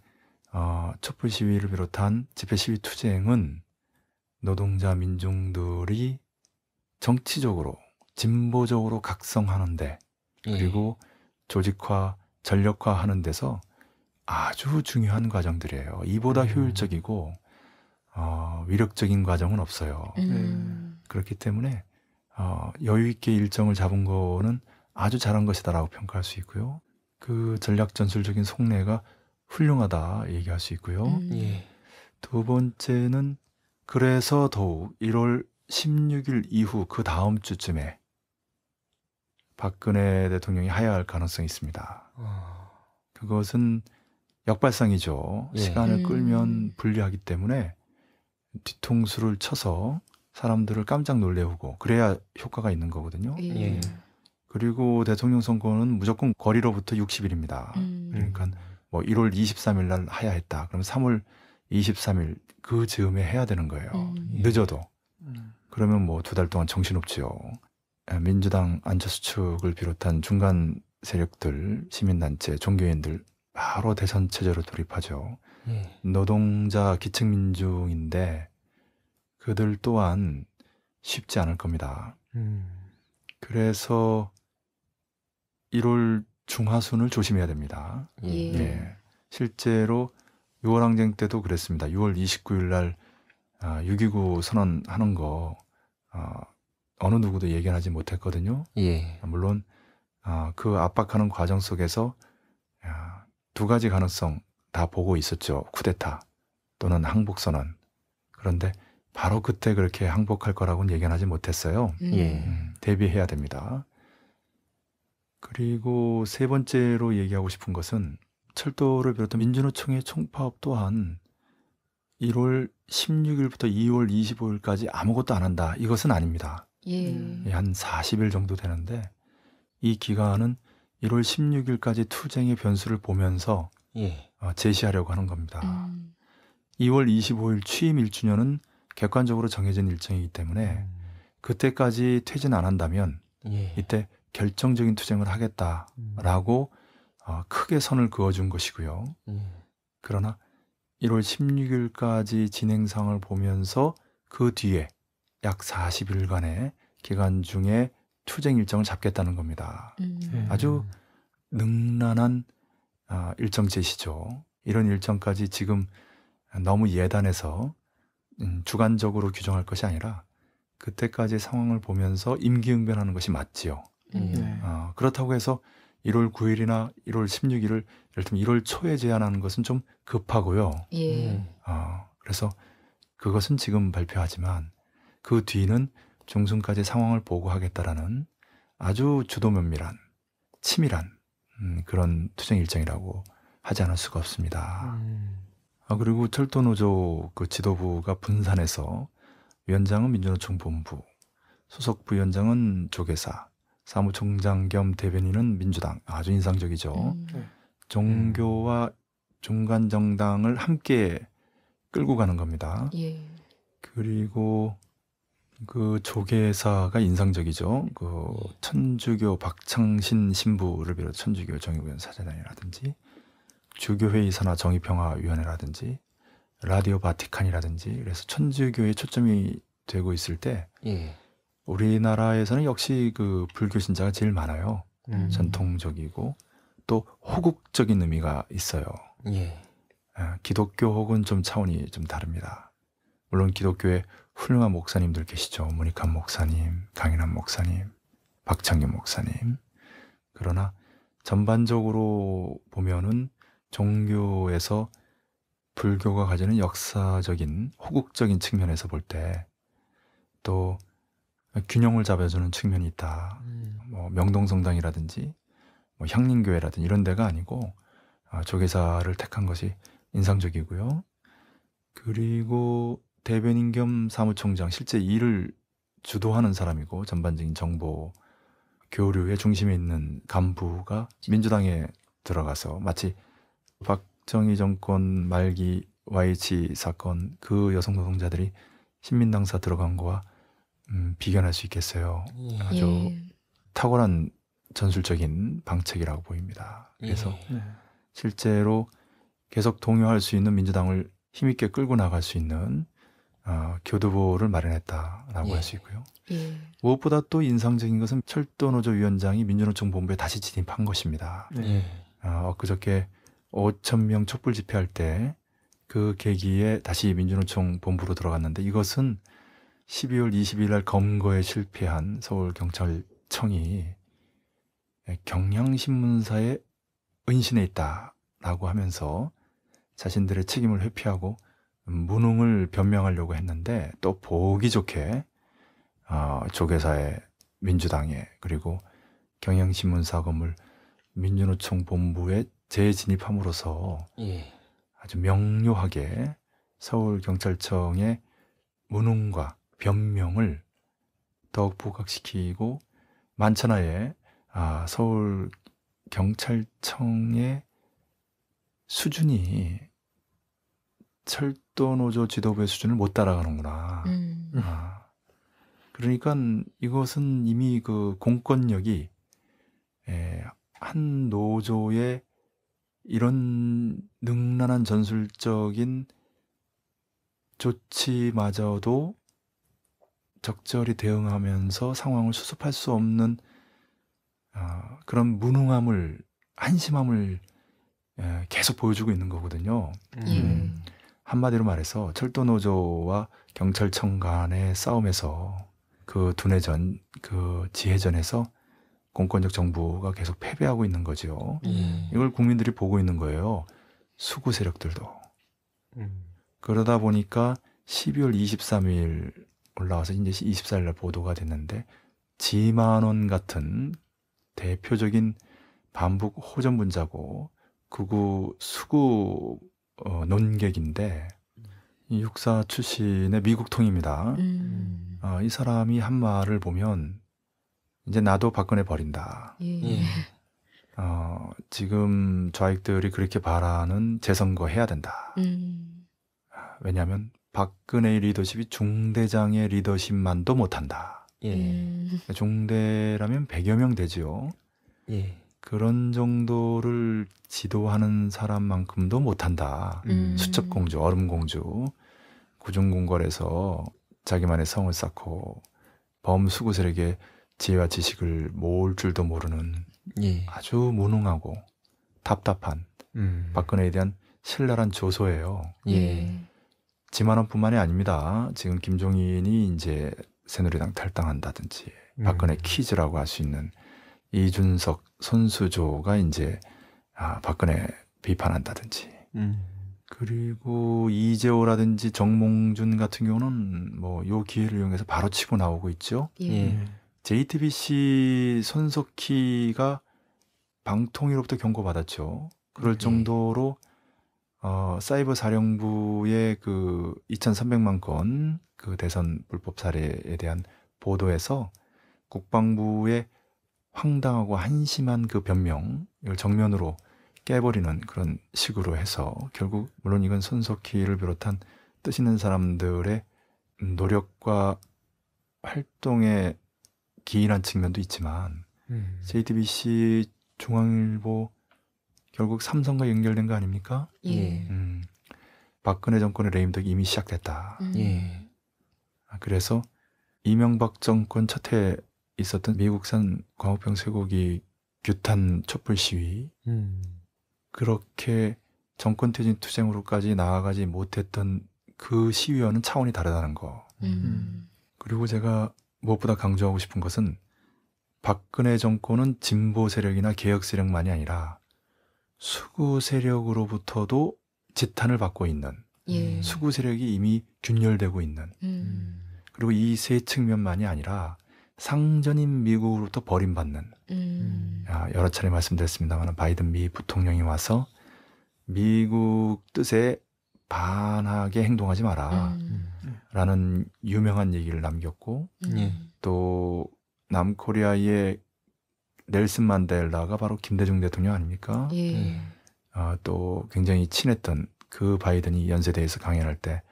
Speaker 5: 어, 촛불 시위를 비롯한 집회 시위 투쟁은 노동자 민중들이 정치적으로 진보적으로 각성하는데 그리고 예. 조직화 전력화하는 데서 아주 중요한 과정들이에요. 이보다 음. 효율적이고 어, 위력적인 과정은 없어요. 음. 네. 그렇기 때문에 어, 여유 있게 일정을 잡은 거는 아주 잘한 것이다라고 평가할 수 있고요. 그 전략 전술적인 속내가 훌륭하다 얘기할 수 있고요. 음. 예. 두 번째는 그래서 더욱 1월 16일 이후 그 다음 주쯤에 박근혜 대통령이 하야할 가능성이 있습니다. 어. 그것은 역발상이죠. 예. 시간을 음. 끌면 불리하기 때문에 뒤통수를 쳐서 사람들을 깜짝 놀래우고 그래야 효과가 있는 거거든요. 예. 예. 그리고 대통령 선거는 무조건 거리로부터 60일입니다. 음. 그러니까 음. 뭐 1월 23일 날 하야 했다. 그럼 3월 23일 그 즈음에 해야 되는 거예요. 음. 예. 늦어도. 음. 그러면 뭐 두 달 동안 정신없지요. 예, 민주당 안철수 측을 비롯한 중간 세력들, 시민단체, 종교인들 바로 대선 체제로 돌입하죠. 예. 노동자 기층 민중인데 그들 또한 쉽지 않을 겁니다. 음. 그래서 1월 중하순을 조심해야 됩니다. 예. 예. 예. 실제로 6월 항쟁 때도 그랬습니다. 6월 29일 날 아, 6.29 선언하는 거 아, 어느 누구도 예견하지 못했거든요. 예. 물론 아, 그 압박하는 과정 속에서 아, 두 가지 가능성 다 보고 있었죠. 쿠데타 또는 항복선언. 그런데 바로 그때 그렇게 항복할 거라고는 예견하지 못했어요. 음. 예. 음, 대비해야 됩니다. 그리고 세 번째로 얘기하고 싶은 것은 철도를 비롯한 민주노총의 총파업 또한 1월 16일부터 2월 25일까지 아무것도 안 한다. 이것은 아닙니다. 예. 예 한 40일 정도 되는데 이 기간은 1월 16일까지 투쟁의 변수를 보면서 예. 어, 제시하려고 하는 겁니다. 음. 2월 25일 취임 1주년은 객관적으로 정해진 일정이기 때문에 음. 그때까지 퇴진 안 한다면 예. 이때 결정적인 투쟁을 하겠다라고 음. 어, 크게 선을 그어준 것이고요. 예. 그러나 1월 16일까지 진행상을 보면서 그 뒤에 약 40일간의 기간 중에 투쟁 일정을 잡겠다는 겁니다. 음. 예. 아주 능란한 아, 일정 제시죠. 이런 일정까지 지금 너무 예단해서 음, 주관적으로 규정할 것이 아니라 그때까지의 상황을 보면서 임기응변하는 것이 맞지요. 음. 어, 그렇다고 해서 1월 9일이나 1월 16일을 예를 들면 1월 초에 제안하는 것은 좀 급하고요. 예. 어, 그래서 그것은 지금 발표하지만 그 뒤는 중순까지 상황을 보고하겠다라는 아주 주도면밀한 치밀한 음, 그런 투쟁 일정이라고 하지 않을 수가 없습니다. 음. 아, 그리고 철도 노조 그 지도부가 분산해서 위원장은 민주노총 본부, 소속 부위원장은 조계사, 사무총장 겸 대변인은 민주당. 아주 인상적이죠. 음. 네. 종교와 중간 정당을 함께 끌고 가는 겁니다. 예. 그리고 그 조계사가 인상적이죠. 그 천주교 박창신 신부를 비롯 천주교 정의구현 사제단이라든지 주교회의 사나 정의평화위원회라든지 라디오 바티칸이라든지 그래서 천주교에 초점이 되고 있을 때 예. 우리나라에서는 역시 그 불교 신자가 제일 많아요. 음. 전통적이고 또 호국적인 의미가 있어요. 예. 예 기독교 혹은 좀 차원이 좀 다릅니다. 물론 기독교의 훌륭한 목사님들 계시죠. 모니칸 목사님, 강인한 목사님, 박창규 목사님. 그러나 전반적으로 보면은 종교에서 불교가 가지는 역사적인 호국적인 측면에서 볼 때 또 균형을 잡아주는 측면이 있다. 음. 뭐 명동성당이라든지 뭐 향림교회라든지 이런 데가 아니고 아, 조계사를 택한 것이 인상적이고요. 그리고 대변인 겸 사무총장 실제 일을 주도하는 사람이고 전반적인 정보 교류의 중심에 있는 간부가 네. 민주당에 들어가서 마치 박정희 정권 말기 YH 사건 그 여성 노동자들이 신민당사 들어간 거와 음, 비견할 수 있겠어요. 예. 아주 예. 탁월한 전술적인 방책이라고 보입니다. 그래서 예. 네. 실제로 계속 동요할 수 있는 민주당을 힘있게 끌고 나갈 수 있는 어, 교도보를 마련했다라고 예. 할수 있고요. 예. 무엇보다 또 인상적인 것은 철도노조 위원장이 민주노총 본부에 다시 진입한 것입니다. 네. 예. 어, 아, 그저께 5천 명 촛불 집회할 때 그 계기에 다시 민주노총 본부로 들어갔는데 이것은 12월 20일 날 검거에 실패한 서울 경찰청이 경향신문사의 은신에 있다라고 하면서 자신들의 책임을 회피하고 무능을 변명하려고 했는데 또 보기 좋게 어, 조계사의 민주당에 그리고 경향신문사 건물 민주노총 본부에 재진입함으로써 예. 아주 명료하게 서울경찰청의 무능과 변명을 더욱 부각시키고 만천하에 아, 서울경찰청의 수준이 철저히 어떤 노조 지도부의 수준을 못 따라가는구나. 음. 아. 그러니까 이것은 이미 그 공권력이 에, 예, 한 노조의 이런 능란한 전술적인 조치마저도 적절히 대응하면서 상황을 수습할 수 없는 어, 그런 무능함을 한심함을 에, 예, 계속 보여주고 있는 거거든요. 예. 음. 음. 한마디로 말해서 철도노조와 경찰청 간의 싸움에서 그 두뇌전, 그 지혜전에서 공권적 정부가 계속 패배하고 있는 거지요. 예. 이걸 국민들이 보고 있는 거예요. 수구 세력들도. 음. 그러다 보니까 12월 23일 올라와서 이제 24일 날 보도가 됐는데 지만원 같은 대표적인 반북 호전분자고 그우 수구 어, 논객인데 육사 출신의 미국 통입니다. 음. 어, 이 사람이 한 말을 보면 이제 나도 박근혜 버린다. 예. 예. 어, 지금 좌익들이 그렇게 바라는 재선거 해야 된다.
Speaker 6: 음.
Speaker 5: 왜냐하면 박근혜 리더십이 중대장의 리더십만도 못한다. 예.
Speaker 6: 음.
Speaker 5: 중대라면 100여 명 되지요. 예. 그런 정도를 지도하는 사람만큼도 못한다. 음. 수첩공주, 얼음공주, 구중궁궐에서 자기만의 성을 쌓고 범수구슬에게 지혜와 지식을 모을 줄도 모르는 예. 아주 무능하고 답답한 음. 박근혜에 대한 신랄한 조소예요. 예. 지만원뿐만이 아닙니다. 지금 김종인이 이제 새누리당 탈당한다든지 음. 박근혜 음. 퀴즈라고 할 수 있는 이준석 손수조가 이제 아, 박근혜 비판한다든지 음. 그리고 이재호라든지 정몽준 같은 경우는 뭐 요 기회를 이용해서 바로 치고 나오고 있죠. 예. JTBC 예. 손석희가 방통위로부터 경고받았죠. 그럴 예. 정도로 어, 사이버 사령부의 그 2,300만 건 그 대선 불법 사례에 대한 보도에서 국방부의 황당하고 한심한 그 변명, 을 정면으로 깨버리는 그런 식으로 해서 결국 물론 이건 손석희를 비롯한 뜻 있는 사람들의 노력과 활동에 기인한 측면도 있지만 음. JTBC 중앙일보 결국 삼성과 연결된 거 아닙니까? 예. 예. 음, 박근혜 정권의 레임덕이 이미 시작됐다. 음. 예. 아, 그래서 이명박 정권 첫해 있었던 미국산 광우병 쇠고기 규탄 촛불 시위 음. 그렇게 정권퇴진 투쟁으로까지 나아가지 못했던 그 시위와는 차원이 다르다는 거.
Speaker 6: 음. 음.
Speaker 5: 그리고 제가 무엇보다 강조하고 싶은 것은 박근혜 정권은 진보 세력이나 개혁 세력만이 아니라 수구 세력으로부터도 지탄을 받고 있는 예. 수구 세력이 이미 균열되고 있는 음. 그리고 이 세 측면만이 아니라 상전인 미국으로부터 버림받는 음. 여러 차례 말씀드렸습니다만 바이든 미 부통령이 와서 미국 뜻에 반하게 행동하지 마라 라는 유명한 얘기를 남겼고 음. 또 남코리아의 넬슨 만델라가 바로 김대중 대통령 아닙니까? 예. 어, 또 굉장히 친했던 그 바이든이 연세대에서 강연할 때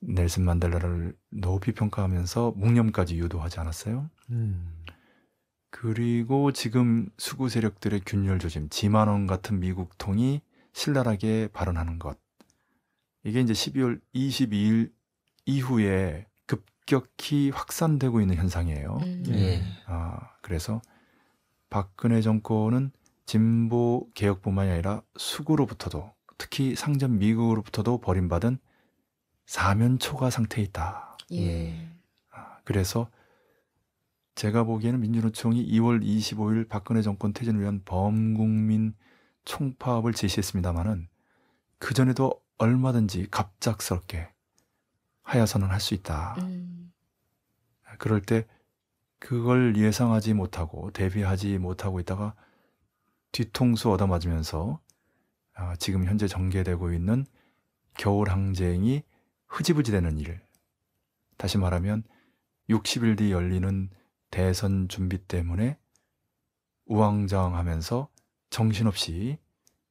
Speaker 5: 넬슨 만델라를 높이 평가하면서 묵념까지 유도하지 않았어요? 그리고 지금 수구 세력들의 균열 조짐, 지만원 같은 미국통이 신랄하게 발언하는 것. 이게 이제 12월 22일 이후에 급격히 확산되고 있는 현상이에요. 음. 예. 네. 아, 그래서 박근혜 정권은 진보 개혁뿐만이 아니라 수구로부터도 특히 상점 미국으로부터도 버림받은 사면초과 상태에 있다. 예. 아, 그래서 제가 보기에는 민주노총이 2월 25일 박근혜 정권 퇴진을 위한 범국민 총파업을 제시했습니다마는 그 전에도 얼마든지 갑작스럽게 하야선언 할수 있다. 음. 그럴 때 그걸 예상하지 못하고 대비하지 못하고 있다가 뒤통수 얻어맞으면서 아, 지금 현재 전개되고 있는 겨울 항쟁이 흐지부지되는 일. 다시 말하면 60일 뒤 열리는 대선 준비 때문에 우왕좌왕하면서 정신없이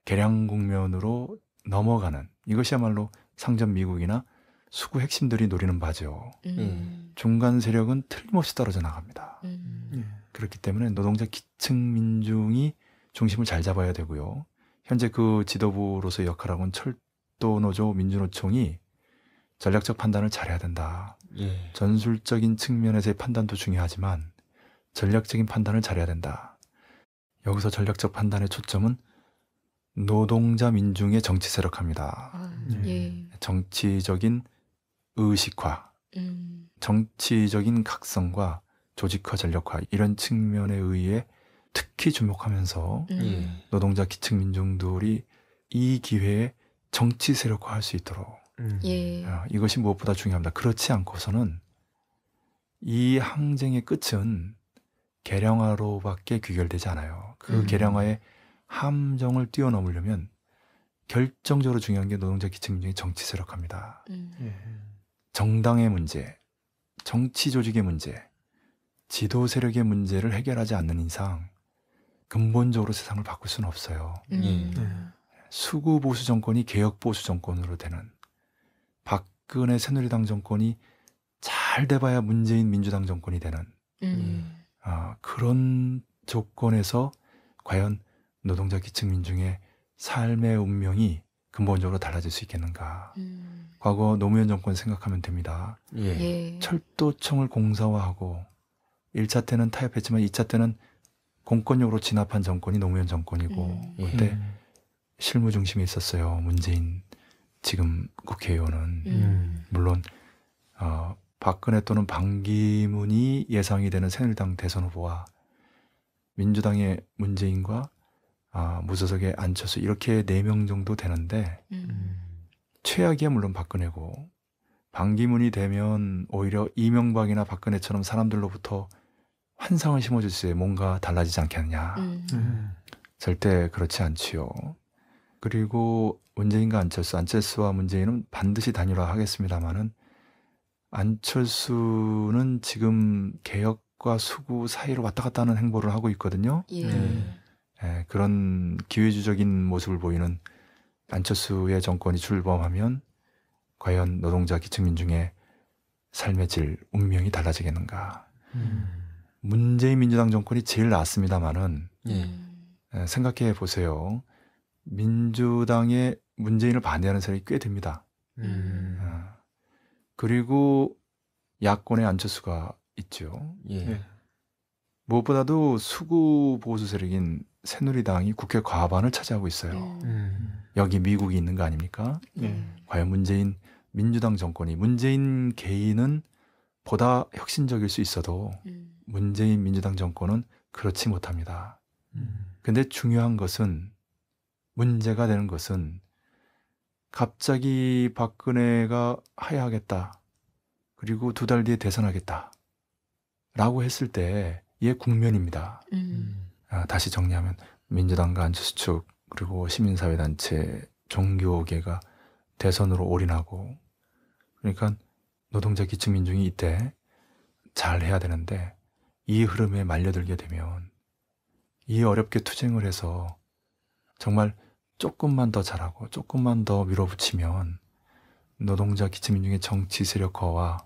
Speaker 5: 계량 국면으로 넘어가는 이것이야말로 상점 미국이나 수구 핵심들이 노리는 바죠. 음. 예. 중간 세력은 틀림없이 떨어져 나갑니다. 음. 예. 그렇기 때문에 노동자 기층 민중이 중심을 잘 잡아야 되고요. 현재 그 지도부로서의 역할하고는 철도노조 민주노총이 전략적 판단을 잘해야 된다. 예. 전술적인 측면에서의 판단도 중요하지만 전략적인 판단을 잘해야 된다. 여기서 전략적 판단의 초점은 노동자 민중의 정치 세력화입니다.
Speaker 6: 아, 예. 예.
Speaker 5: 정치적인 의식화, 음. 정치적인 각성과 조직화 전력화 이런 측면에 의해 특히 주목하면서 음. 예. 노동자 기층 민중들이 이 기회에 정치 세력화할 수 있도록 음.
Speaker 6: 예. 아,
Speaker 5: 이것이 무엇보다 중요합니다. 그렇지 않고서는 이 항쟁의 끝은 계량화로밖에 귀결되지 않아요. 그 음. 계량화의 함정을 뛰어넘으려면 결정적으로 중요한 게 노동자 기층의 중 정치 세력합니다 음. 예. 정당의 문제, 정치 조직의 문제, 지도 세력의 문제를 해결하지 않는 이상 근본적으로 세상을 바꿀 수는 없어요. 음. 예. 수구 보수 정권이 개혁 보수 정권으로 되는 박근혜 새누리당 정권이 잘 돼봐야 문재인 민주당 정권이 되는 음. 어, 그런 조건에서 과연 노동자 기층 민중의 삶의 운명이 근본적으로 달라질 수 있겠는가. 음. 과거 노무현 정권 생각하면 됩니다. 예. 예. 철도청을 공사화하고 1차 때는 타협했지만 2차 때는 공권력으로 진압한 정권이 노무현 정권이고 음. 예. 그때 예. 실무 중심에 있었어요. 문재인 지금 국회의원은 음. 물론 어, 박근혜 또는 반기문이 예상이 되는 새누리당 대선 후보와 민주당의 문재인과 아, 무소속의 안철수 이렇게 네 명 정도 되는데
Speaker 6: 음.
Speaker 5: 최악이야 물론 박근혜고 반기문이 되면 오히려 이명박이나 박근혜처럼 사람들로부터 환상을 심어줄 수에 뭔가 달라지지 않겠냐 음. 음. 절대 그렇지 않지요. 그리고 문재인과 안철수, 안철수와 문재인은 반드시 단일화하겠습니다만은 안철수는 지금 개혁과 수구 사이로 왔다 갔다 하는 행보를 하고 있거든요. 예. 음. 예, 그런 기회주적인 모습을 보이는 안철수의 정권이 출범하면 과연 노동자 기층민 중에 삶의 질 운명이 달라지겠는가. 음. 문재인 민주당 정권이 제일 낫습니다마는 예. 예. 생각해 보세요. 민주당의 문재인을 반대하는 사람이 꽤 됩니다. 음. 음. 아, 그리고 야권의 안철수가 있죠. 예. 네. 무엇보다도 수구 보수 세력인 새누리당이 국회 과반을 차지하고 있어요. 네. 음. 여기 미국이 있는 거 아닙니까? 네. 음. 과연 문재인 민주당 정권이 문재인 개인은 보다 혁신적일 수 있어도 음. 문재인 민주당 정권은 그렇지 못합니다. 음. 근데 중요한 것은 문제가 되는 것은 갑자기 박근혜가 하야하겠다. 그리고 두 달 뒤에 대선하겠다. 라고 했을 때의 국면입니다. 음. 아, 다시 정리하면 민주당과 안철수 측 그리고 시민사회단체 종교계가 대선으로 올인하고 그러니까 노동자 기층 민중이 이때 잘 해야 되는데 이 흐름에 말려들게 되면 이 어렵게 투쟁을 해서 정말 조금만 더 잘하고 조금만 더 밀어붙이면 노동자 기층민중의 정치 세력화와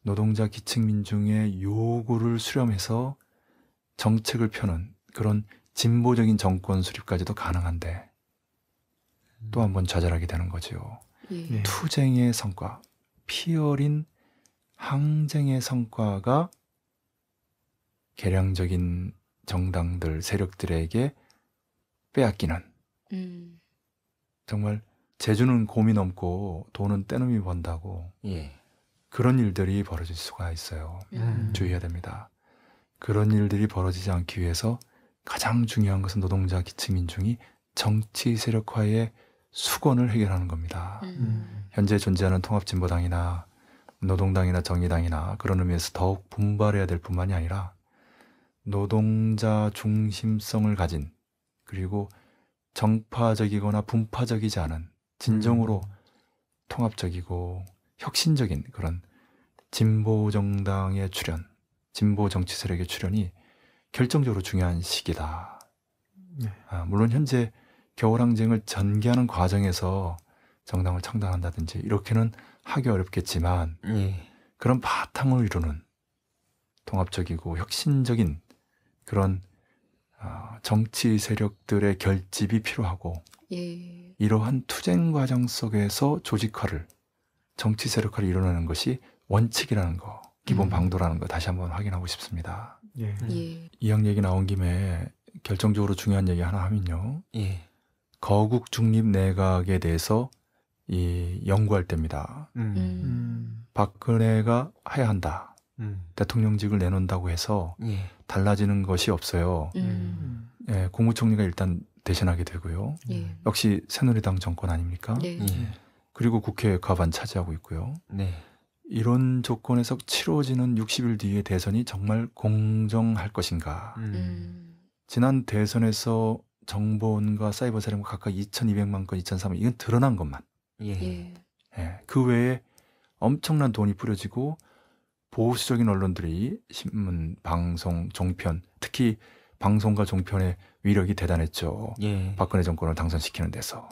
Speaker 5: 노동자 기층민중의 요구를 수렴해서 정책을 펴는 그런 진보적인 정권 수립까지도 가능한데 또 한번 음. 좌절하게 되는 거지요. 예. 네. 투쟁의 성과, 피어린 항쟁의 성과가 개량적인 정당들 세력들에게 빼앗기는 음. 정말 재주는 곰이 넘고 돈은 떼놈이 번다고 예. 그런 일들이 벌어질 수가 있어요. 음. 주의해야 됩니다. 그런 일들이 벌어지지 않기 위해서 가장 중요한 것은 노동자 기층 민중이 정치 세력화의 수건을 해결하는 겁니다. 음. 현재 존재하는 통합진보당이나 노동당이나 정의당이나 그런 의미에서 더욱 분발해야 될 뿐만이 아니라 노동자 중심성을 가진 그리고 정파적이거나 분파적이지 않은 진정으로 음. 통합적이고 혁신적인 그런 진보 정당의 출현, 진보 정치 세력의 출현이 결정적으로 중요한 시기다. 네. 아, 물론 현재 겨울항쟁을 전개하는 과정에서 정당을 창당한다든지 이렇게는 하기 어렵겠지만 네. 그런 바탕을 이루는 통합적이고 혁신적인 그런 아, 정치 세력들의 결집이 필요하고
Speaker 2: 예.
Speaker 5: 이러한 투쟁 과정 속에서 조직화를 정치 세력화를 이뤄내는 것이 원칙이라는 거 기본 음. 방도라는 거 다시 한번 확인하고 싶습니다.
Speaker 6: 예. 예.
Speaker 5: 이왕 얘기 나온 김에 결정적으로 중요한 얘기 하나 하면요. 예. 거국 중립 내각에 대해서 이 연구할 때입니다.
Speaker 6: 음. 음. 음.
Speaker 5: 박근혜가 해야 한다. 음. 대통령직을 내놓는다고 해서 예. 달라지는 것이 없어요.
Speaker 6: 음.
Speaker 5: 음. 예, 국무총리가 일단 대신하게 되고요. 예. 역시 새누리당 정권 아닙니까? 네. 예. 그리고 국회 과반 차지하고 있고요. 네. 이런 조건에서 치러지는 60일 뒤에 대선이 정말 공정할 것인가?
Speaker 6: 음. 음.
Speaker 5: 지난 대선에서 정보원과 사이버 사령과 각각 2,200만 건, 2,300만 건 이건 드러난 것만. 예. 예. 예. 그 외에 엄청난 돈이 뿌려지고 보수적인 언론들이 신문, 방송, 종편, 특히 방송과 종편의 위력이 대단했죠. 예. 박근혜 정권을 당선시키는 데서.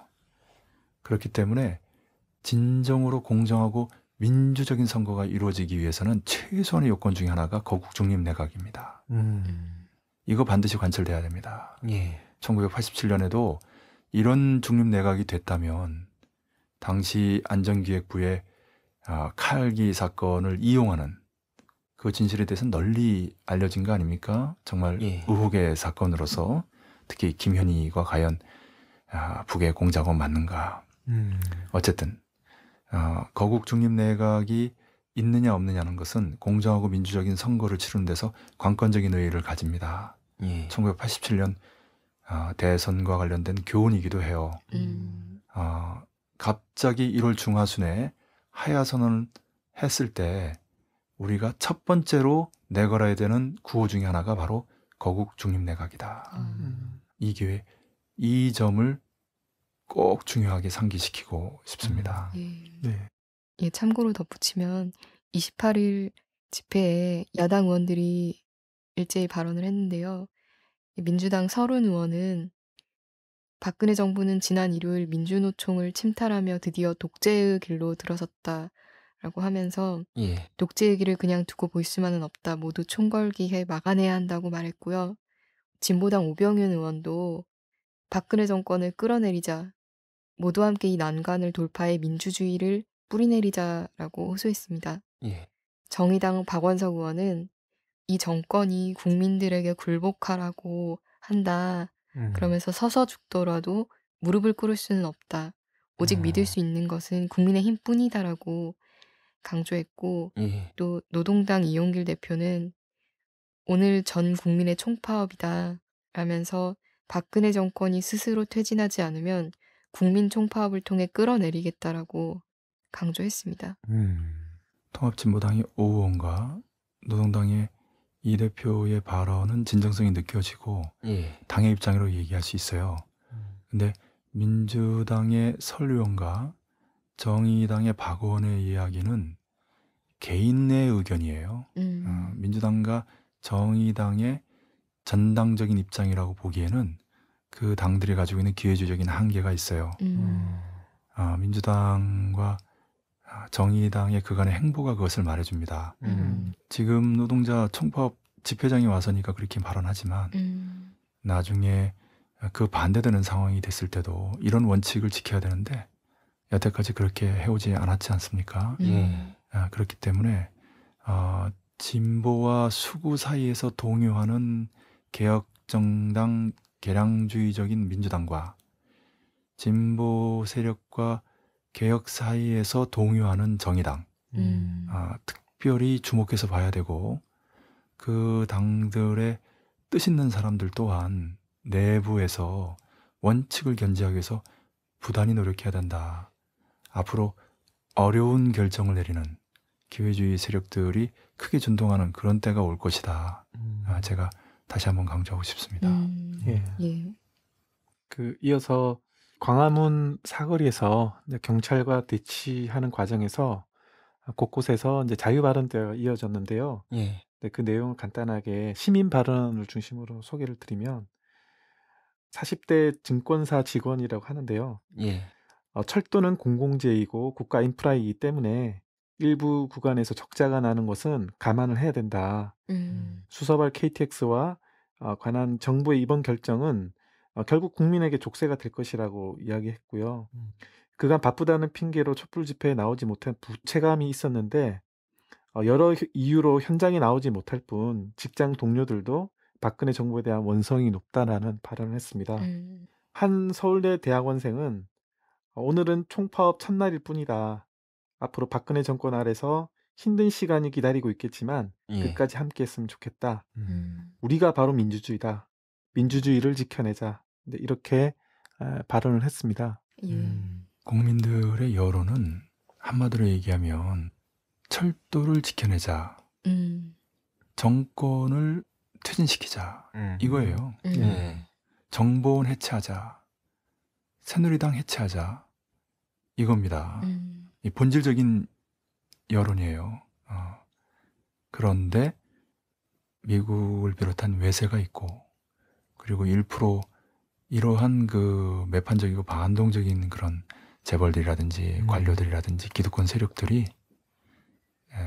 Speaker 5: 그렇기 때문에 진정으로 공정하고 민주적인 선거가 이루어지기 위해서는 최소한의 요건 중의 하나가 거국 중립 내각입니다.
Speaker 6: 음.
Speaker 5: 이거 반드시 관철돼야 됩니다. 예. 1987년에도 이런 중립 내각이 됐다면 당시 안전기획부의 아, 칼기 사건을 이용하는 그 진실에 대해서 는 널리 알려진 거 아닙니까? 정말 예. 의혹의 사건으로서 특히 김현희가 과연 아, 북의 공작원 맞는가? 음. 어쨌든 어, 거국 중립 내각이 있느냐 없느냐는 것은 공정하고 민주적인 선거를 치르는 데서 관건적인 의의를 가집니다. 예. 1987년 어, 대선과 관련된 교훈이기도 해요.
Speaker 6: 음.
Speaker 5: 어, 갑자기 1월 중하순에 하야선언을 했을 때 우리가 첫 번째로 내걸어야 되는 구호 중의 하나가 바로 거국 중립내각이다.
Speaker 2: 음.
Speaker 5: 이 기회 이 점을 꼭 중요하게 상기시키고 싶습니다. 음. 예. 네.
Speaker 2: 예, 참고로 덧붙이면 28일 집회에 야당 의원들이 일제히 발언을 했는데요. 예, 민주당 서른 의원은 박근혜 정부는 지난 일요일 민주노총을 침탈하며 드디어 독재의 길로 들어섰다. 라고 하면서 예. 녹지 얘기를 그냥 두고 볼 수만은 없다. 모두 총궐기해 막아내야 한다고 말했고요. 진보당 오병윤 의원도 박근혜 정권을 끌어내리자. 모두 함께 이 난관을 돌파해 민주주의를 뿌리내리자라고 호소했습니다. 예. 정의당 박원석 의원은 이 정권이 국민들에게 굴복하라고 한다. 음. 그러면서 서서 죽더라도 무릎을 꿇을 수는 없다. 오직 음. 믿을 아. 수 있는 것은 국민의 힘뿐이다라고 강조했고 예. 또 노동당 이용길 대표는 오늘 전 국민의 총파업이다 라면서 박근혜 정권이 스스로 퇴진하지 않으면 국민 총파업을 통해 끌어내리겠다라고 강조했습니다.
Speaker 5: 음, 통합진보당이 오원과 노동당의 이 대표의 발언은 진정성이 느껴지고 예. 당의 입장으로 얘기할 수 있어요. 음. 근데 민주당의 설의원과 정의당의 박원의 이야기는 개인의 의견이에요. 음. 어, 민주당과 정의당의 전당적인 입장이라고 보기에는 그 당들이 가지고 있는 기회주의적인 한계가 있어요. 음. 음. 어, 민주당과 어, 정의당의 그간의 행보가 그것을 말해줍니다. 음. 음. 지금 노동자 총파업 집회장이 와서니까 그렇게 발언하지만 음. 나중에 그 반대되는 상황이 됐을 때도 이런 원칙을 지켜야 되는데 여태까지 그렇게 해오지 않았지 않습니까? 음. 아, 그렇기 때문에 어, 진보와 수구 사이에서 동요하는 개혁 정당 개량주의적인 민주당과 진보 세력과 개혁 사이에서 동요하는 정의당 음. 아, 특별히 주목해서 봐야 되고 그 당들의 뜻 있는 사람들 또한 내부에서 원칙을 견제하기 위해서 부단히 노력해야 된다. 앞으로 어려운 결정을 내리는 기회주의 세력들이 크게 전동하는 그런 때가 올 것이다. 음. 아, 제가 다시 한번 강조하고 싶습니다. 음.
Speaker 4: 예. 예. 그 이어서 광화문 사거리에서 이제 경찰과 대치하는 과정에서 곳곳에서 이제 자유 발언대가 이어졌는데요. 예. 네, 그 내용을 간단하게 시민 발언을 중심으로 소개를 드리면 40대 증권사 직원이라고 하는데요. 예. 어, 철도는 공공재이고 국가 인프라이기 때문에 일부 구간에서 적자가 나는 것은 감안을 해야 된다. 음. 수서발 KTX와 어, 관한 정부의 이번 결정은 어, 결국 국민에게 족쇄가 될 것이라고 이야기했고요. 음. 그간 바쁘다는 핑계로 촛불 집회에 나오지 못한 부채감이 있었는데 여러 이유로 현장에 나오지 못할 뿐 직장 동료들도 박근혜 정부에 대한 원성이 높다라는 발언을 했습니다. 음. 한 서울대 대학원생은 오늘은 총파업 첫날일 뿐이다. 앞으로 박근혜 정권 아래서 힘든 시간이 기다리고 있겠지만 예. 끝까지 함께했으면 좋겠다. 음. 우리가 바로 민주주의다. 민주주의를 지켜내자. 네, 이렇게 아, 발언을 했습니다.
Speaker 6: 예. 음,
Speaker 5: 국민들의 여론은 한마디로 얘기하면 철도를 지켜내자. 음. 정권을 퇴진시키자 음. 이거예요. 네. 정보원 해체하자. 새누리당 해체하자 이겁니다. 음. 이 본질적인 여론이에요. 어. 그런데 미국을 비롯한 외세가 있고 그리고 1% 이러한 그 매판적이고 반동적인 그런 재벌들이라든지 음. 관료들이라든지 기득권 세력들이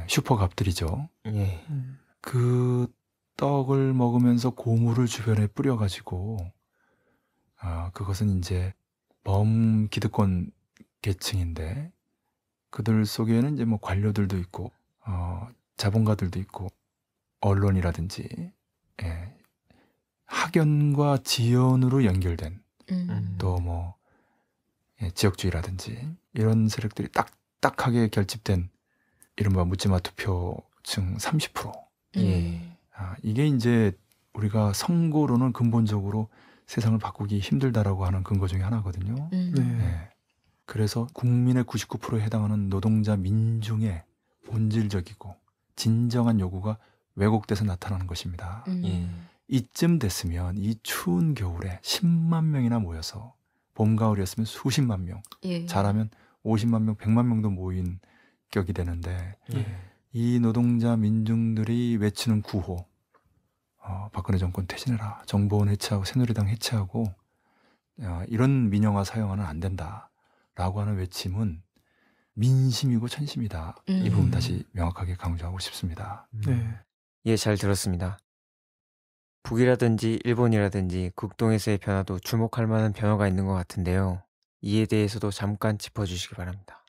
Speaker 5: 슈퍼갑들이죠. 예. 예. 음. 그 떡을 먹으면서 고무를 주변에 뿌려가지고 아 그것은 이제 범기득권 계층인데 그들 속에는 이제 뭐 관료들도 있고 어, 자본가들도 있고 언론이라든지 예, 학연과 지연으로 연결된 음. 음. 또뭐 예, 지역주의라든지 이런 세력들이 딱딱하게 결집된 이른바 묻지마 투표층 30%.
Speaker 6: 음. 예.
Speaker 5: 아, 이게 이제 우리가 선거로는 근본적으로 세상을 바꾸기 힘들다라고 하는 근거 중에 하나거든요. 음. 네. 네. 그래서 국민의 99%에 해당하는 노동자 민중의 본질적이고 진정한 요구가 왜곡돼서 나타나는 것입니다. 음. 예. 이쯤 됐으면 이 추운 겨울에 10만 명이나 모여서 봄 가을이었으면 수십만 명, 예. 잘하면 50만 명, 100만 명도 모인 격이 되는데 예. 이 노동자 민중들이 외치는 구호, 어, 박근혜 정권 퇴진해라. 정보원 해체하고 새누리당 해체하고 어, 이런 민영화 사용하는안 된다라고 하는 외침은 민심이고 천심이다. 음. 이 부분 음. 다시 명확하게 강조하고 싶습니다.
Speaker 6: 음. 네.
Speaker 1: 예, 잘 들었습니다. 북이라든지 일본이라든지 극동에서의 변화도 주목할 만한 변화가 있는 것 같은데요. 이에 대해서도 잠깐
Speaker 5: 짚어주시기 바랍니다.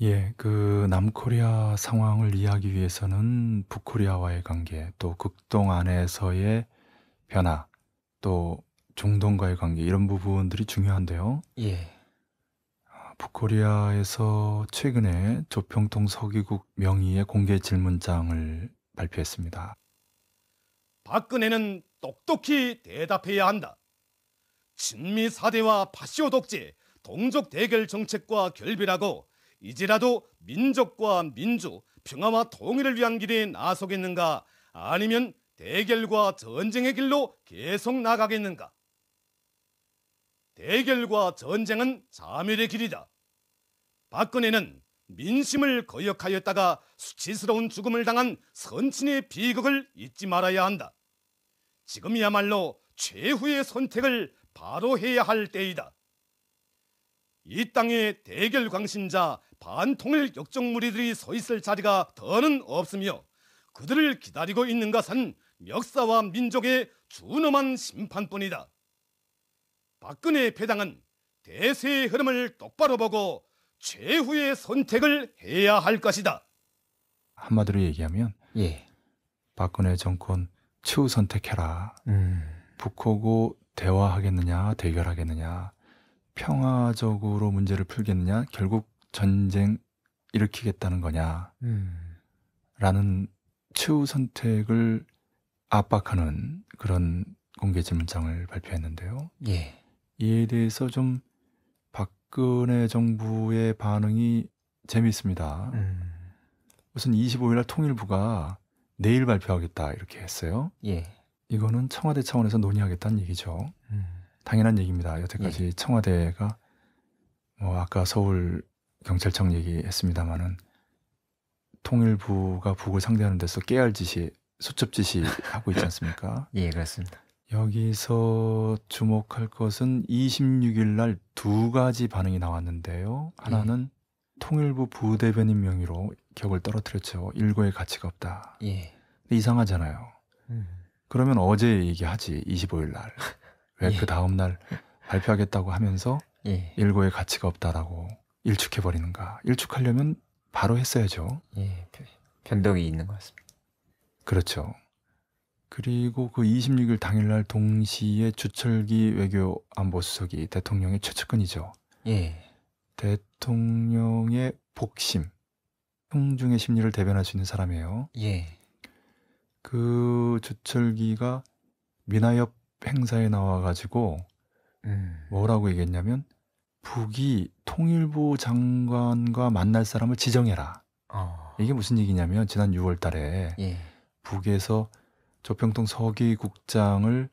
Speaker 5: 예. 그 남코리아 상황을 이해하기 위해서는 북코리아와의 관계, 또 극동 안에서의 변화, 또 중동과의 관계 이런 부분들이 중요한데요. 예. 아, 북코리아에서 최근에 조평통 서기국 명의의 공개 질문장을 발표했습니다.
Speaker 7: 박근혜는 똑똑히 대답해야 한다. 친미 사대와 파시오 독재, 동족 대결 정책과 결별하고 이제라도 민족과 민주, 평화와 통일을 위한 길에 나서겠는가? 아니면 대결과 전쟁의 길로 계속 나가겠는가? 대결과 전쟁은 자멸의 길이다. 박근혜는 민심을 거역하였다가 수치스러운 죽음을 당한 선친의 비극을 잊지 말아야 한다. 지금이야말로 최후의 선택을 바로 해야 할 때이다. 이 땅의 대결 광신자 반통일 역적 무리들이 서 있을 자리가 더는 없으며 그들을 기다리고 있는 것은 역사와 민족의 준엄한 심판뿐이다. 박근혜 배당은 대세의 흐름을 똑바로 보고 최후의 선택을 해야 할 것이다.
Speaker 5: 한마디로 얘기하면 예. 박근혜 정권 추후 선택해라. 음. 북하고 대화하겠느냐 대결하겠느냐 평화적으로 문제를 풀겠느냐 결국 전쟁 일으키겠다는 거냐라는 음. 최후 선택을 압박하는 그런 공개 질문장을 발표했는데요. 예. 이에 대해서 좀 박근혜 정부의 반응이 재미있습니다. 음. 우선 25일날 통일부가 내일 발표하겠다 이렇게 했어요. 예. 이거는 청와대 차원에서 논의하겠다는 얘기죠. 음. 당연한 얘기입니다. 여태까지 예. 청와대가 뭐 아까 서울 경찰청 얘기했습니다마는 통일부가 북을 상대하는 데서 깨알 지시, 수첩 지시 하고 있지 않습니까? 예, 그렇습니다. 여기서 주목할 것은 26일 날 두 가지 반응이 나왔는데요. 하나는 예. 통일부 부대변인 명의로 격을 떨어뜨렸죠. 일거의 가치가 없다. 예. 이상하잖아요. 음. 그러면 어제 얘기하지 25일 날. 왜그 예. 그 다음 날 발표하겠다고 하면서 예. 일거의 가치가 없다라고 일축해버리는가? 일축하려면 바로 했어야죠. 예, 그 변동이 있는 것 같습니다. 그렇죠. 그리고 그 26일 당일날 동시에 주철기 외교 안보수석이 대통령의 최측근이죠. 예. 대통령의 복심, 형중의 심리를 대변할 수 있는 사람이에요. 예. 그 주철기가 미나협 행사에 나와가지고 음. 뭐라고 얘기했냐면 북이 통일부 장관과 만날 사람을 지정해라. 어. 이게 무슨 얘기냐면 지난 6월 달에 예. 북에서 조평통 서기국장을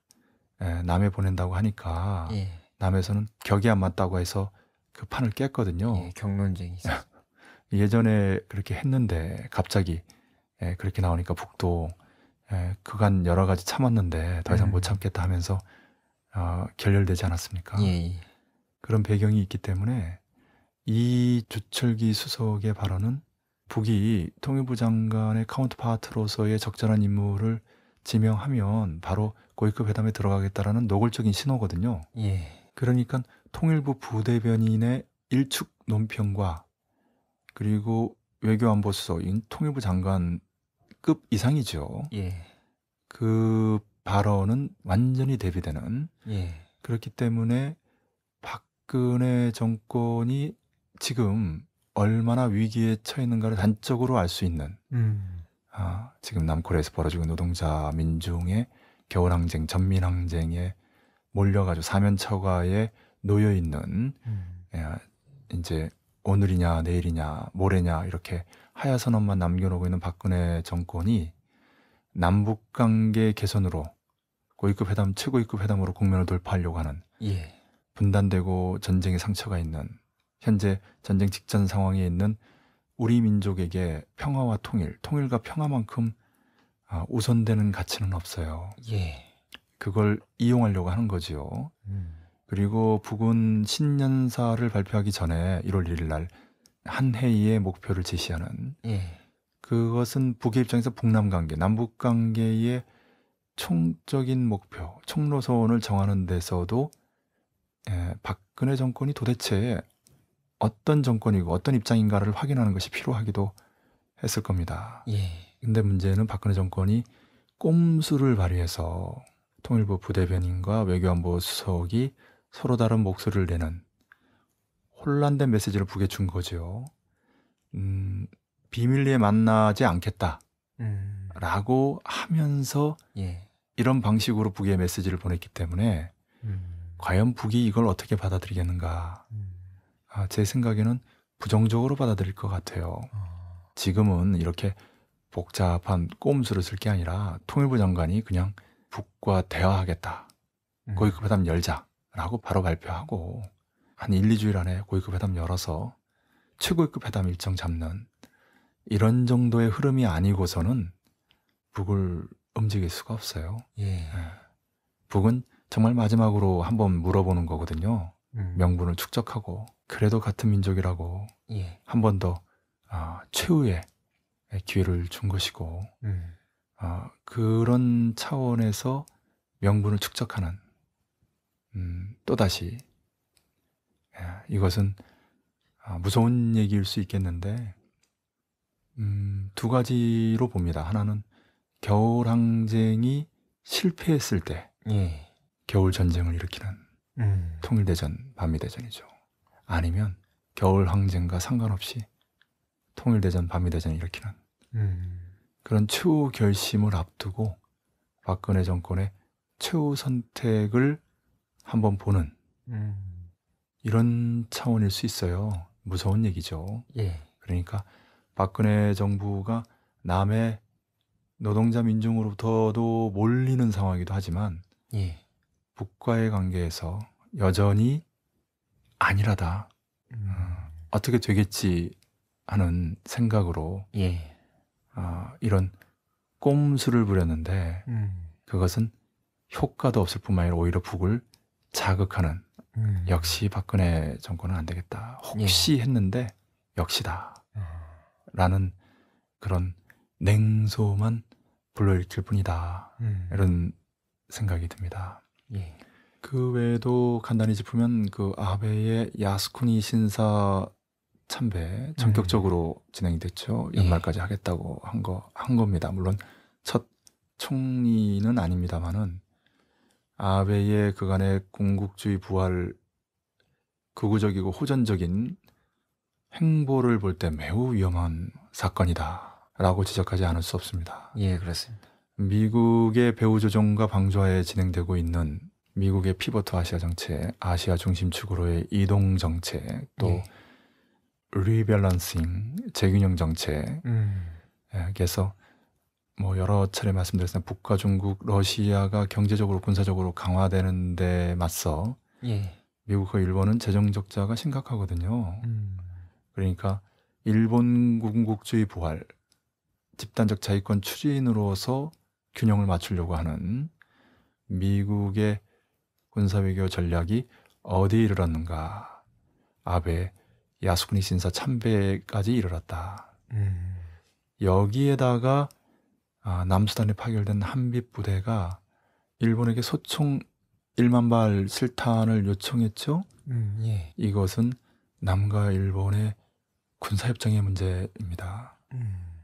Speaker 5: 남해 보낸다고 하니까 예. 남에서는 격이 안 맞다고 해서 그 판을 깼거든요. 예, 경론쟁이 예전에 그렇게 했는데 갑자기 그렇게 나오니까 북도 그간 여러 가지 참았는데 더 이상 음. 못 참겠다 하면서 어, 결렬되지 않았습니까? 예. 예. 그런 배경이 있기 때문에 이 주철기 수석의 발언은 북이 통일부 장관의 카운트파트로서의 적절한 임무를 지명하면 바로 고위급 회담에 들어가겠다라는 노골적인 신호거든요. 예. 그러니까 통일부 부대변인의 일축 논평과 그리고 외교안보수석인 통일부 장관급 이상이죠. 예. 그 발언은 완전히 대비되는 예. 그렇기 때문에 박근혜 정권이 지금 얼마나 위기에 처했는가를 단적으로 알 수 있는 음. 아, 지금 남코리아에서 벌어지고 노동자 민중의 겨울항쟁, 전민항쟁에 몰려가지고 사면처가에 놓여 있는 음. 야, 이제 오늘이냐 내일이냐 모레냐 이렇게 하야 선언만 남겨놓고 있는 박근혜 정권이 남북 관계 개선으로 고위급 회담 최고위급 회담으로 국면을 돌파하려고 하는 예. 분단되고 전쟁의 상처가 있는 현재 전쟁 직전 상황에 있는 우리 민족에게 평화와 통일, 통일과 평화만큼 아, 우선되는 가치는 없어요. 예. 그걸 이용하려고 하는 거지요. 음. 그리고 북은 신년사를 발표하기 전에 1월 1일 날 한회의의 목표를 제시하는 예. 그것은 북의 입장에서 북남 관계, 남북 관계의 총적인 목표, 총로원을 정하는 데서도 예, 박근혜 정권이 도대체 어떤 정권이고 어떤 입장인가를 확인하는 것이 필요하기도 했을 겁니다. 예. 근데 문제는 박근혜 정권이 꼼수를 발휘해서 통일부 부대변인과 외교안보 수석이 서로 다른 목소리를 내는 혼란된 메시지를 북에 준 거죠. 음, 비밀리에 만나지 않겠다. 음. 라고 하면서 예. 이런 방식으로 북의 메시지를 보냈기 때문에 과연 북이 이걸 어떻게 받아들이겠는가? 음. 아, 제 생각에는 부정적으로 받아들일 것 같아요. 어. 지금은 이렇게 복잡한 꼼수를 쓸 게 아니라 통일부 장관이 그냥 북과 대화하겠다. 음. 고위급 회담 열자라고 바로 발표하고 한 1, 2주일 안에 고위급 회담 열어서 최고위급 회담 일정 잡는 이런 정도의 흐름이 아니고서는 북을 움직일 수가 없어요. 예. 예. 북은 정말 마지막으로 한번 물어보는 거거든요. 음. 명분을 축적하고 그래도 같은 민족이라고 예. 한번 더 어, 최후의 기회를 준 것이고 음. 어, 그런 차원에서 명분을 축적하는 음, 또다시 예, 이것은 아, 무서운 얘기일 수 있겠는데 음, 두 가지로 봅니다. 하나는 겨울 항쟁이 실패했을 때 예. 겨울 전쟁을 일으키는 음. 통일대전, 반미대전이죠. 아니면 겨울 항쟁과 상관없이 통일대전, 반미대전을 일으키는 음. 그런 최후 결심을 앞두고 박근혜 정권의 최후 선택을 한번 보는 음. 이런 차원일 수 있어요. 무서운 얘기죠. 예. 그러니까 박근혜 정부가 남의 노동자 민중으로부터도 몰리는 상황이기도 하지만 예. 북과의 관계에서 여전히 아니라다. 음. 어, 떻게 되겠지 하는 생각으로 예. 어, 이런 꼼수를 부렸는데 음. 그것은 효과도 없을 뿐만 아니라 오히려 북을 자극하는 음. 역시 박근혜 정권은 안 되겠다. 혹시 예. 했는데 역시다. 아. 라는 그런 냉소만 불러일으킬 뿐이다. 음. 이런 생각이 듭니다. 예. 그 외에도 간단히 짚으면 그 아베의 야스쿠니 신사 참배 전격적으로 음. 진행이 됐죠. 예. 연말까지 예. 하겠다고 한 거한 한 겁니다. 물론 첫 총리는 아닙니다만은 아베의 그간의 공국주의 부활 극우적이고 호전적인 행보를 볼 때 매우 위험한 사건이다라고 지적하지 않을 수 없습니다. 예, 그렇습니다. 미국의 배후 조정과 방조하에 진행되고 있는 미국의 피버트 아시아 정책, 아시아 중심 축으로의 이동 정책, 또 예. 리밸런싱, 재균형 정책. 에 음. 예, 그래서 뭐 여러 차례 말씀드렸으나 북과 중국, 러시아가 경제적으로 군사적으로 강화되는 데 맞서 예. 미국과 일본은 재정 적자가 심각하거든요. 음. 그러니까 일본 군국주의 부활, 집단적 자위권 추진으로서 균형을 맞추려고 하는 미국의 군사외교 전략이 어디에 이르렀는가. 아베 야스쿠니 신사 참배까지 이르렀다. 음. 여기에다가 아, 남수단에 파결된 한빛 부대가 일본에게 소총 1만 발 실탄을 요청했죠. 음, 예. 이것은 남과 일본의 군사협정의 문제입니다. 음.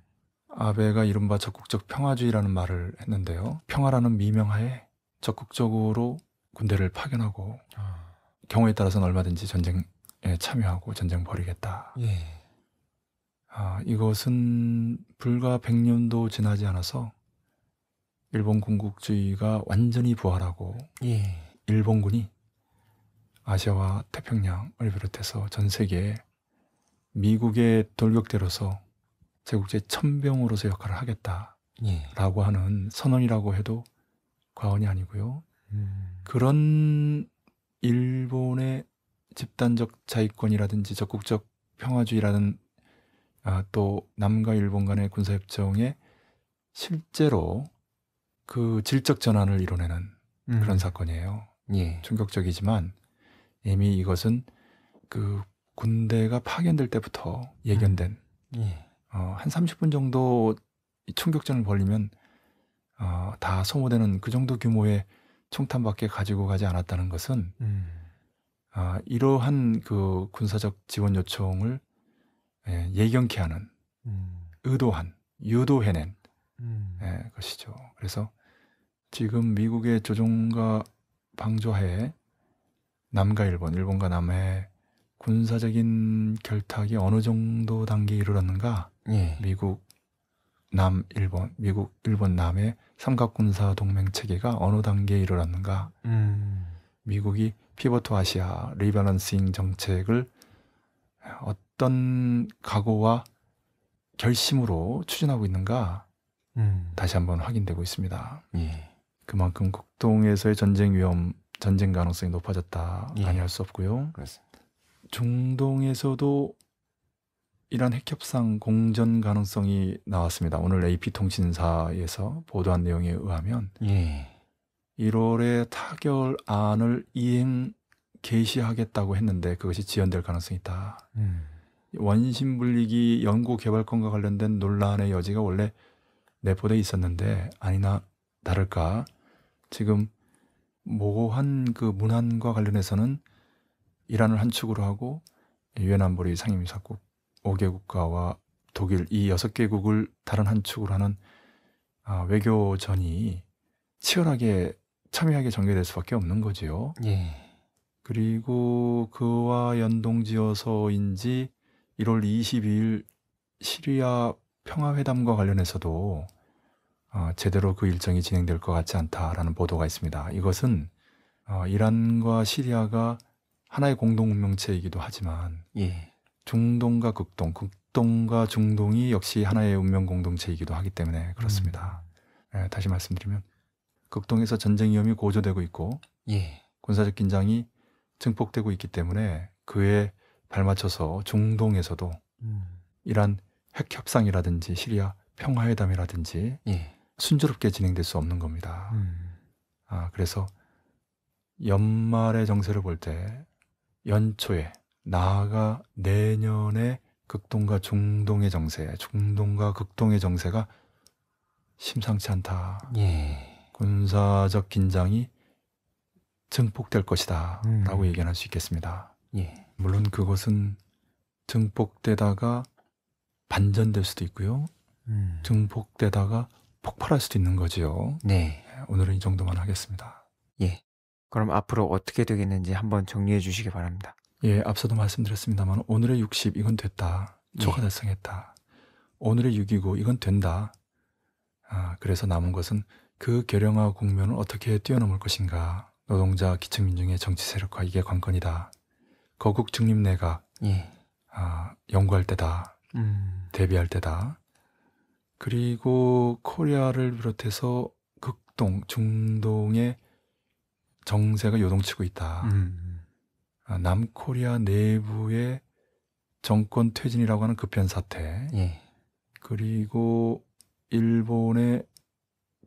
Speaker 5: 아베가 이른바 적극적 평화주의라는 말을 했는데요. 평화라는 미명하에 적극적으로 군대를 파견하고 아. 경우에 따라서는 얼마든지 전쟁에 참여하고 전쟁 벌이겠다. 예. 아, 이것은 불과 100년도 지나지 않아서 일본 군국주의가 완전히 부활하고 예. 일본군이 아시아와 태평양을 비롯해서 전 세계에 미국의 돌격대로서 제국제 천병으로서 역할을 예. 하겠다라고 예. 하는 선언이라고 해도 과언이 아니고요. 음. 그런 일본의 집단적 자위권이라든지 적극적 평화주의라는 아, 또 남과 일본 간의 군사협정에 실제로 그 질적 전환을 이뤄내는 음. 그런 사건이에요. 예. 충격적이지만 이미 이것은 그 군대가 파견될 때부터 예견된 음. 예. 어, 한 30분 정도 총격전을 벌리면 어, 다 소모되는 그 정도 규모의 총탄밖에 가지고 가지 않았다는 것은 음. 아, 이러한 그 군사적 지원 요청을 예, 예견케 하는 음. 의도한 유도해낸 음. 예, 것이죠. 그래서 지금 미국의 조종과 방조하에 남과 일본, 일본과 남해 군사적인 결탁이 어느 정도 단계에 이르렀는가? 예. 미국 남 일본, 미국 일본 남의 삼각군사 동맹 체계가 어느 단계에 이르렀는가? 음. 미국이 피버트 아시아 리밸런싱 정책을 어떤 각오와 결심으로 추진하고 있는가? 음. 다시 한번 확인되고 있습니다. 예. 그만큼 국동에서의 전쟁 위험, 전쟁 가능성이 높아졌다 예. 아니할 수 없고요. 그렇습니다. 중동에서도 이란 핵협상 공전 가능성이 나왔습니다. 오늘 AP통신사에서 보도한 내용에 의하면 예. 1월에 타결안을 이행 개시하겠다고 했는데 그것이 지연될 가능성이 있다. 음. 원심 분리기 연구 개발권과 관련된 논란의 여지가 원래 내포돼 있었는데 아니나 다를까 지금 모호한 그 문안과 관련해서는 이란을 한 축으로 하고 유엔안보리 상임이사국 5개 국가와 독일 이 6개국을 다른 한 축으로 하는 아, 외교전이 치열하게 참여하게 전개될 수밖에 없는 거지요. 예. 그리고 그와 연동지어서인지 1월 22일 시리아 평화회담과 관련해서도 어, 제대로 그 일정이 진행될 것 같지 않다라는 보도가 있습니다. 이것은 어, 이란과 시리아가 하나의 공동 운명체이기도 하지만 예. 중동과 극동, 극동과 중동이 역시 하나의 운명 공동체이기도 하기 때문에 그렇습니다. 음. 예, 다시 말씀드리면 극동에서 전쟁 위험이 고조되고 있고 예. 군사적 긴장이 증폭되고 있기 때문에 그에 발맞춰서 중동에서도 음. 이란 핵 협상이라든지 시리아 평화회담이라든지 예. 순조롭게 진행될 수 없는 겁니다. 음. 아 그래서 연말의 정세를 볼때 연초에 나아가 내년에 극동과 중동의 정세, 중동과 극동의 정세가 심상치 않다. 예. 군사적 긴장이 증폭될 것이다라고 음. 예견할 수 있겠습니다. 예. 물론 그것은 증폭되다가 반전될 수도 있고요. 음. 증폭되다가 폭발할 수도 있는 거지요. 네. 오늘은 이 정도만 하겠습니다. 예. 그럼 앞으로 어떻게 되겠는지 한번 정리해 주시기 바랍니다. 예, 앞서도 말씀드렸습니다만 오늘의 60 이건 됐다. 네. 초과 예. 달성했다. 오늘의 6이고 이건 된다. 아, 그래서 남은 것은 그 계량화 국면을 어떻게 뛰어넘을 것인가. 노동자 기층민중의 정치 세력화 이게 관건이다. 거국 중립 내각 예. 아, 연구할 때다. 음. 대비할 때다. 그리고 코리아를 비롯해서 극동 중동의 정세가 요동치고 있다. 음. 아, 남코리아 내부의 정권 퇴진이라고 하는 급변 사태. 예. 그리고 일본의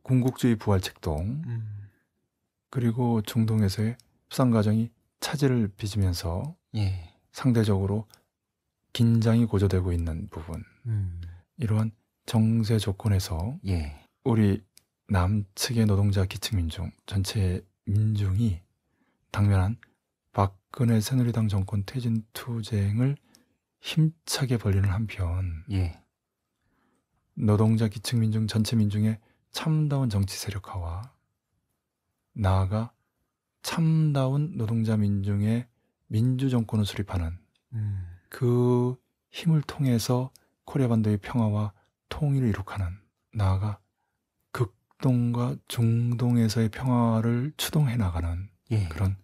Speaker 5: 군국주의 부활 책동. 음. 그리고 중동에서의 수상 과정이 차질을 빚으면서 예. 상대적으로 긴장이 고조되고 있는 부분. 음. 이러한 정세 조건에서 예. 우리 남측의 노동자 기층 민중 전체의 민중이 당면한 박근혜 새누리당 정권 퇴진 투쟁을 힘차게 벌리는 한편 예. 노동자 기층 민중 전체 민중의 참다운 정치 세력화와 나아가 참다운 노동자 민중의 민주 정권을 수립하는 음. 그 힘을 통해서 코리아 반도의 평화와 통일을 이룩하는 나아가 북동과 중동에서의 평화를 추동해 나가는 예. 그런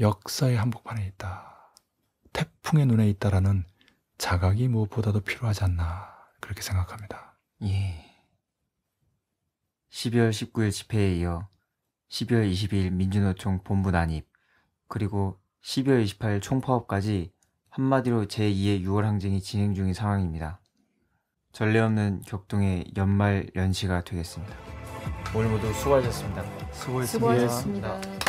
Speaker 5: 역사의 한복판에 있다. 태풍의 눈에 있다라는 자각이 무엇보다도 필요하지 않나 그렇게 생각합니다. 예.
Speaker 1: 12월 19일 집회에 이어 12월 22일 민주노총 본부 난입 그리고 12월 28일 총파업까지 한마디로 제2의 6월 항쟁이 진행 중인 상황입니다. 전례 없는 격동의 연말 연시가 되겠습니다. 오늘 모두 수고하셨습니다. 수고했습니다. 수고하셨습니다.
Speaker 7: 수고하셨습니다. 네.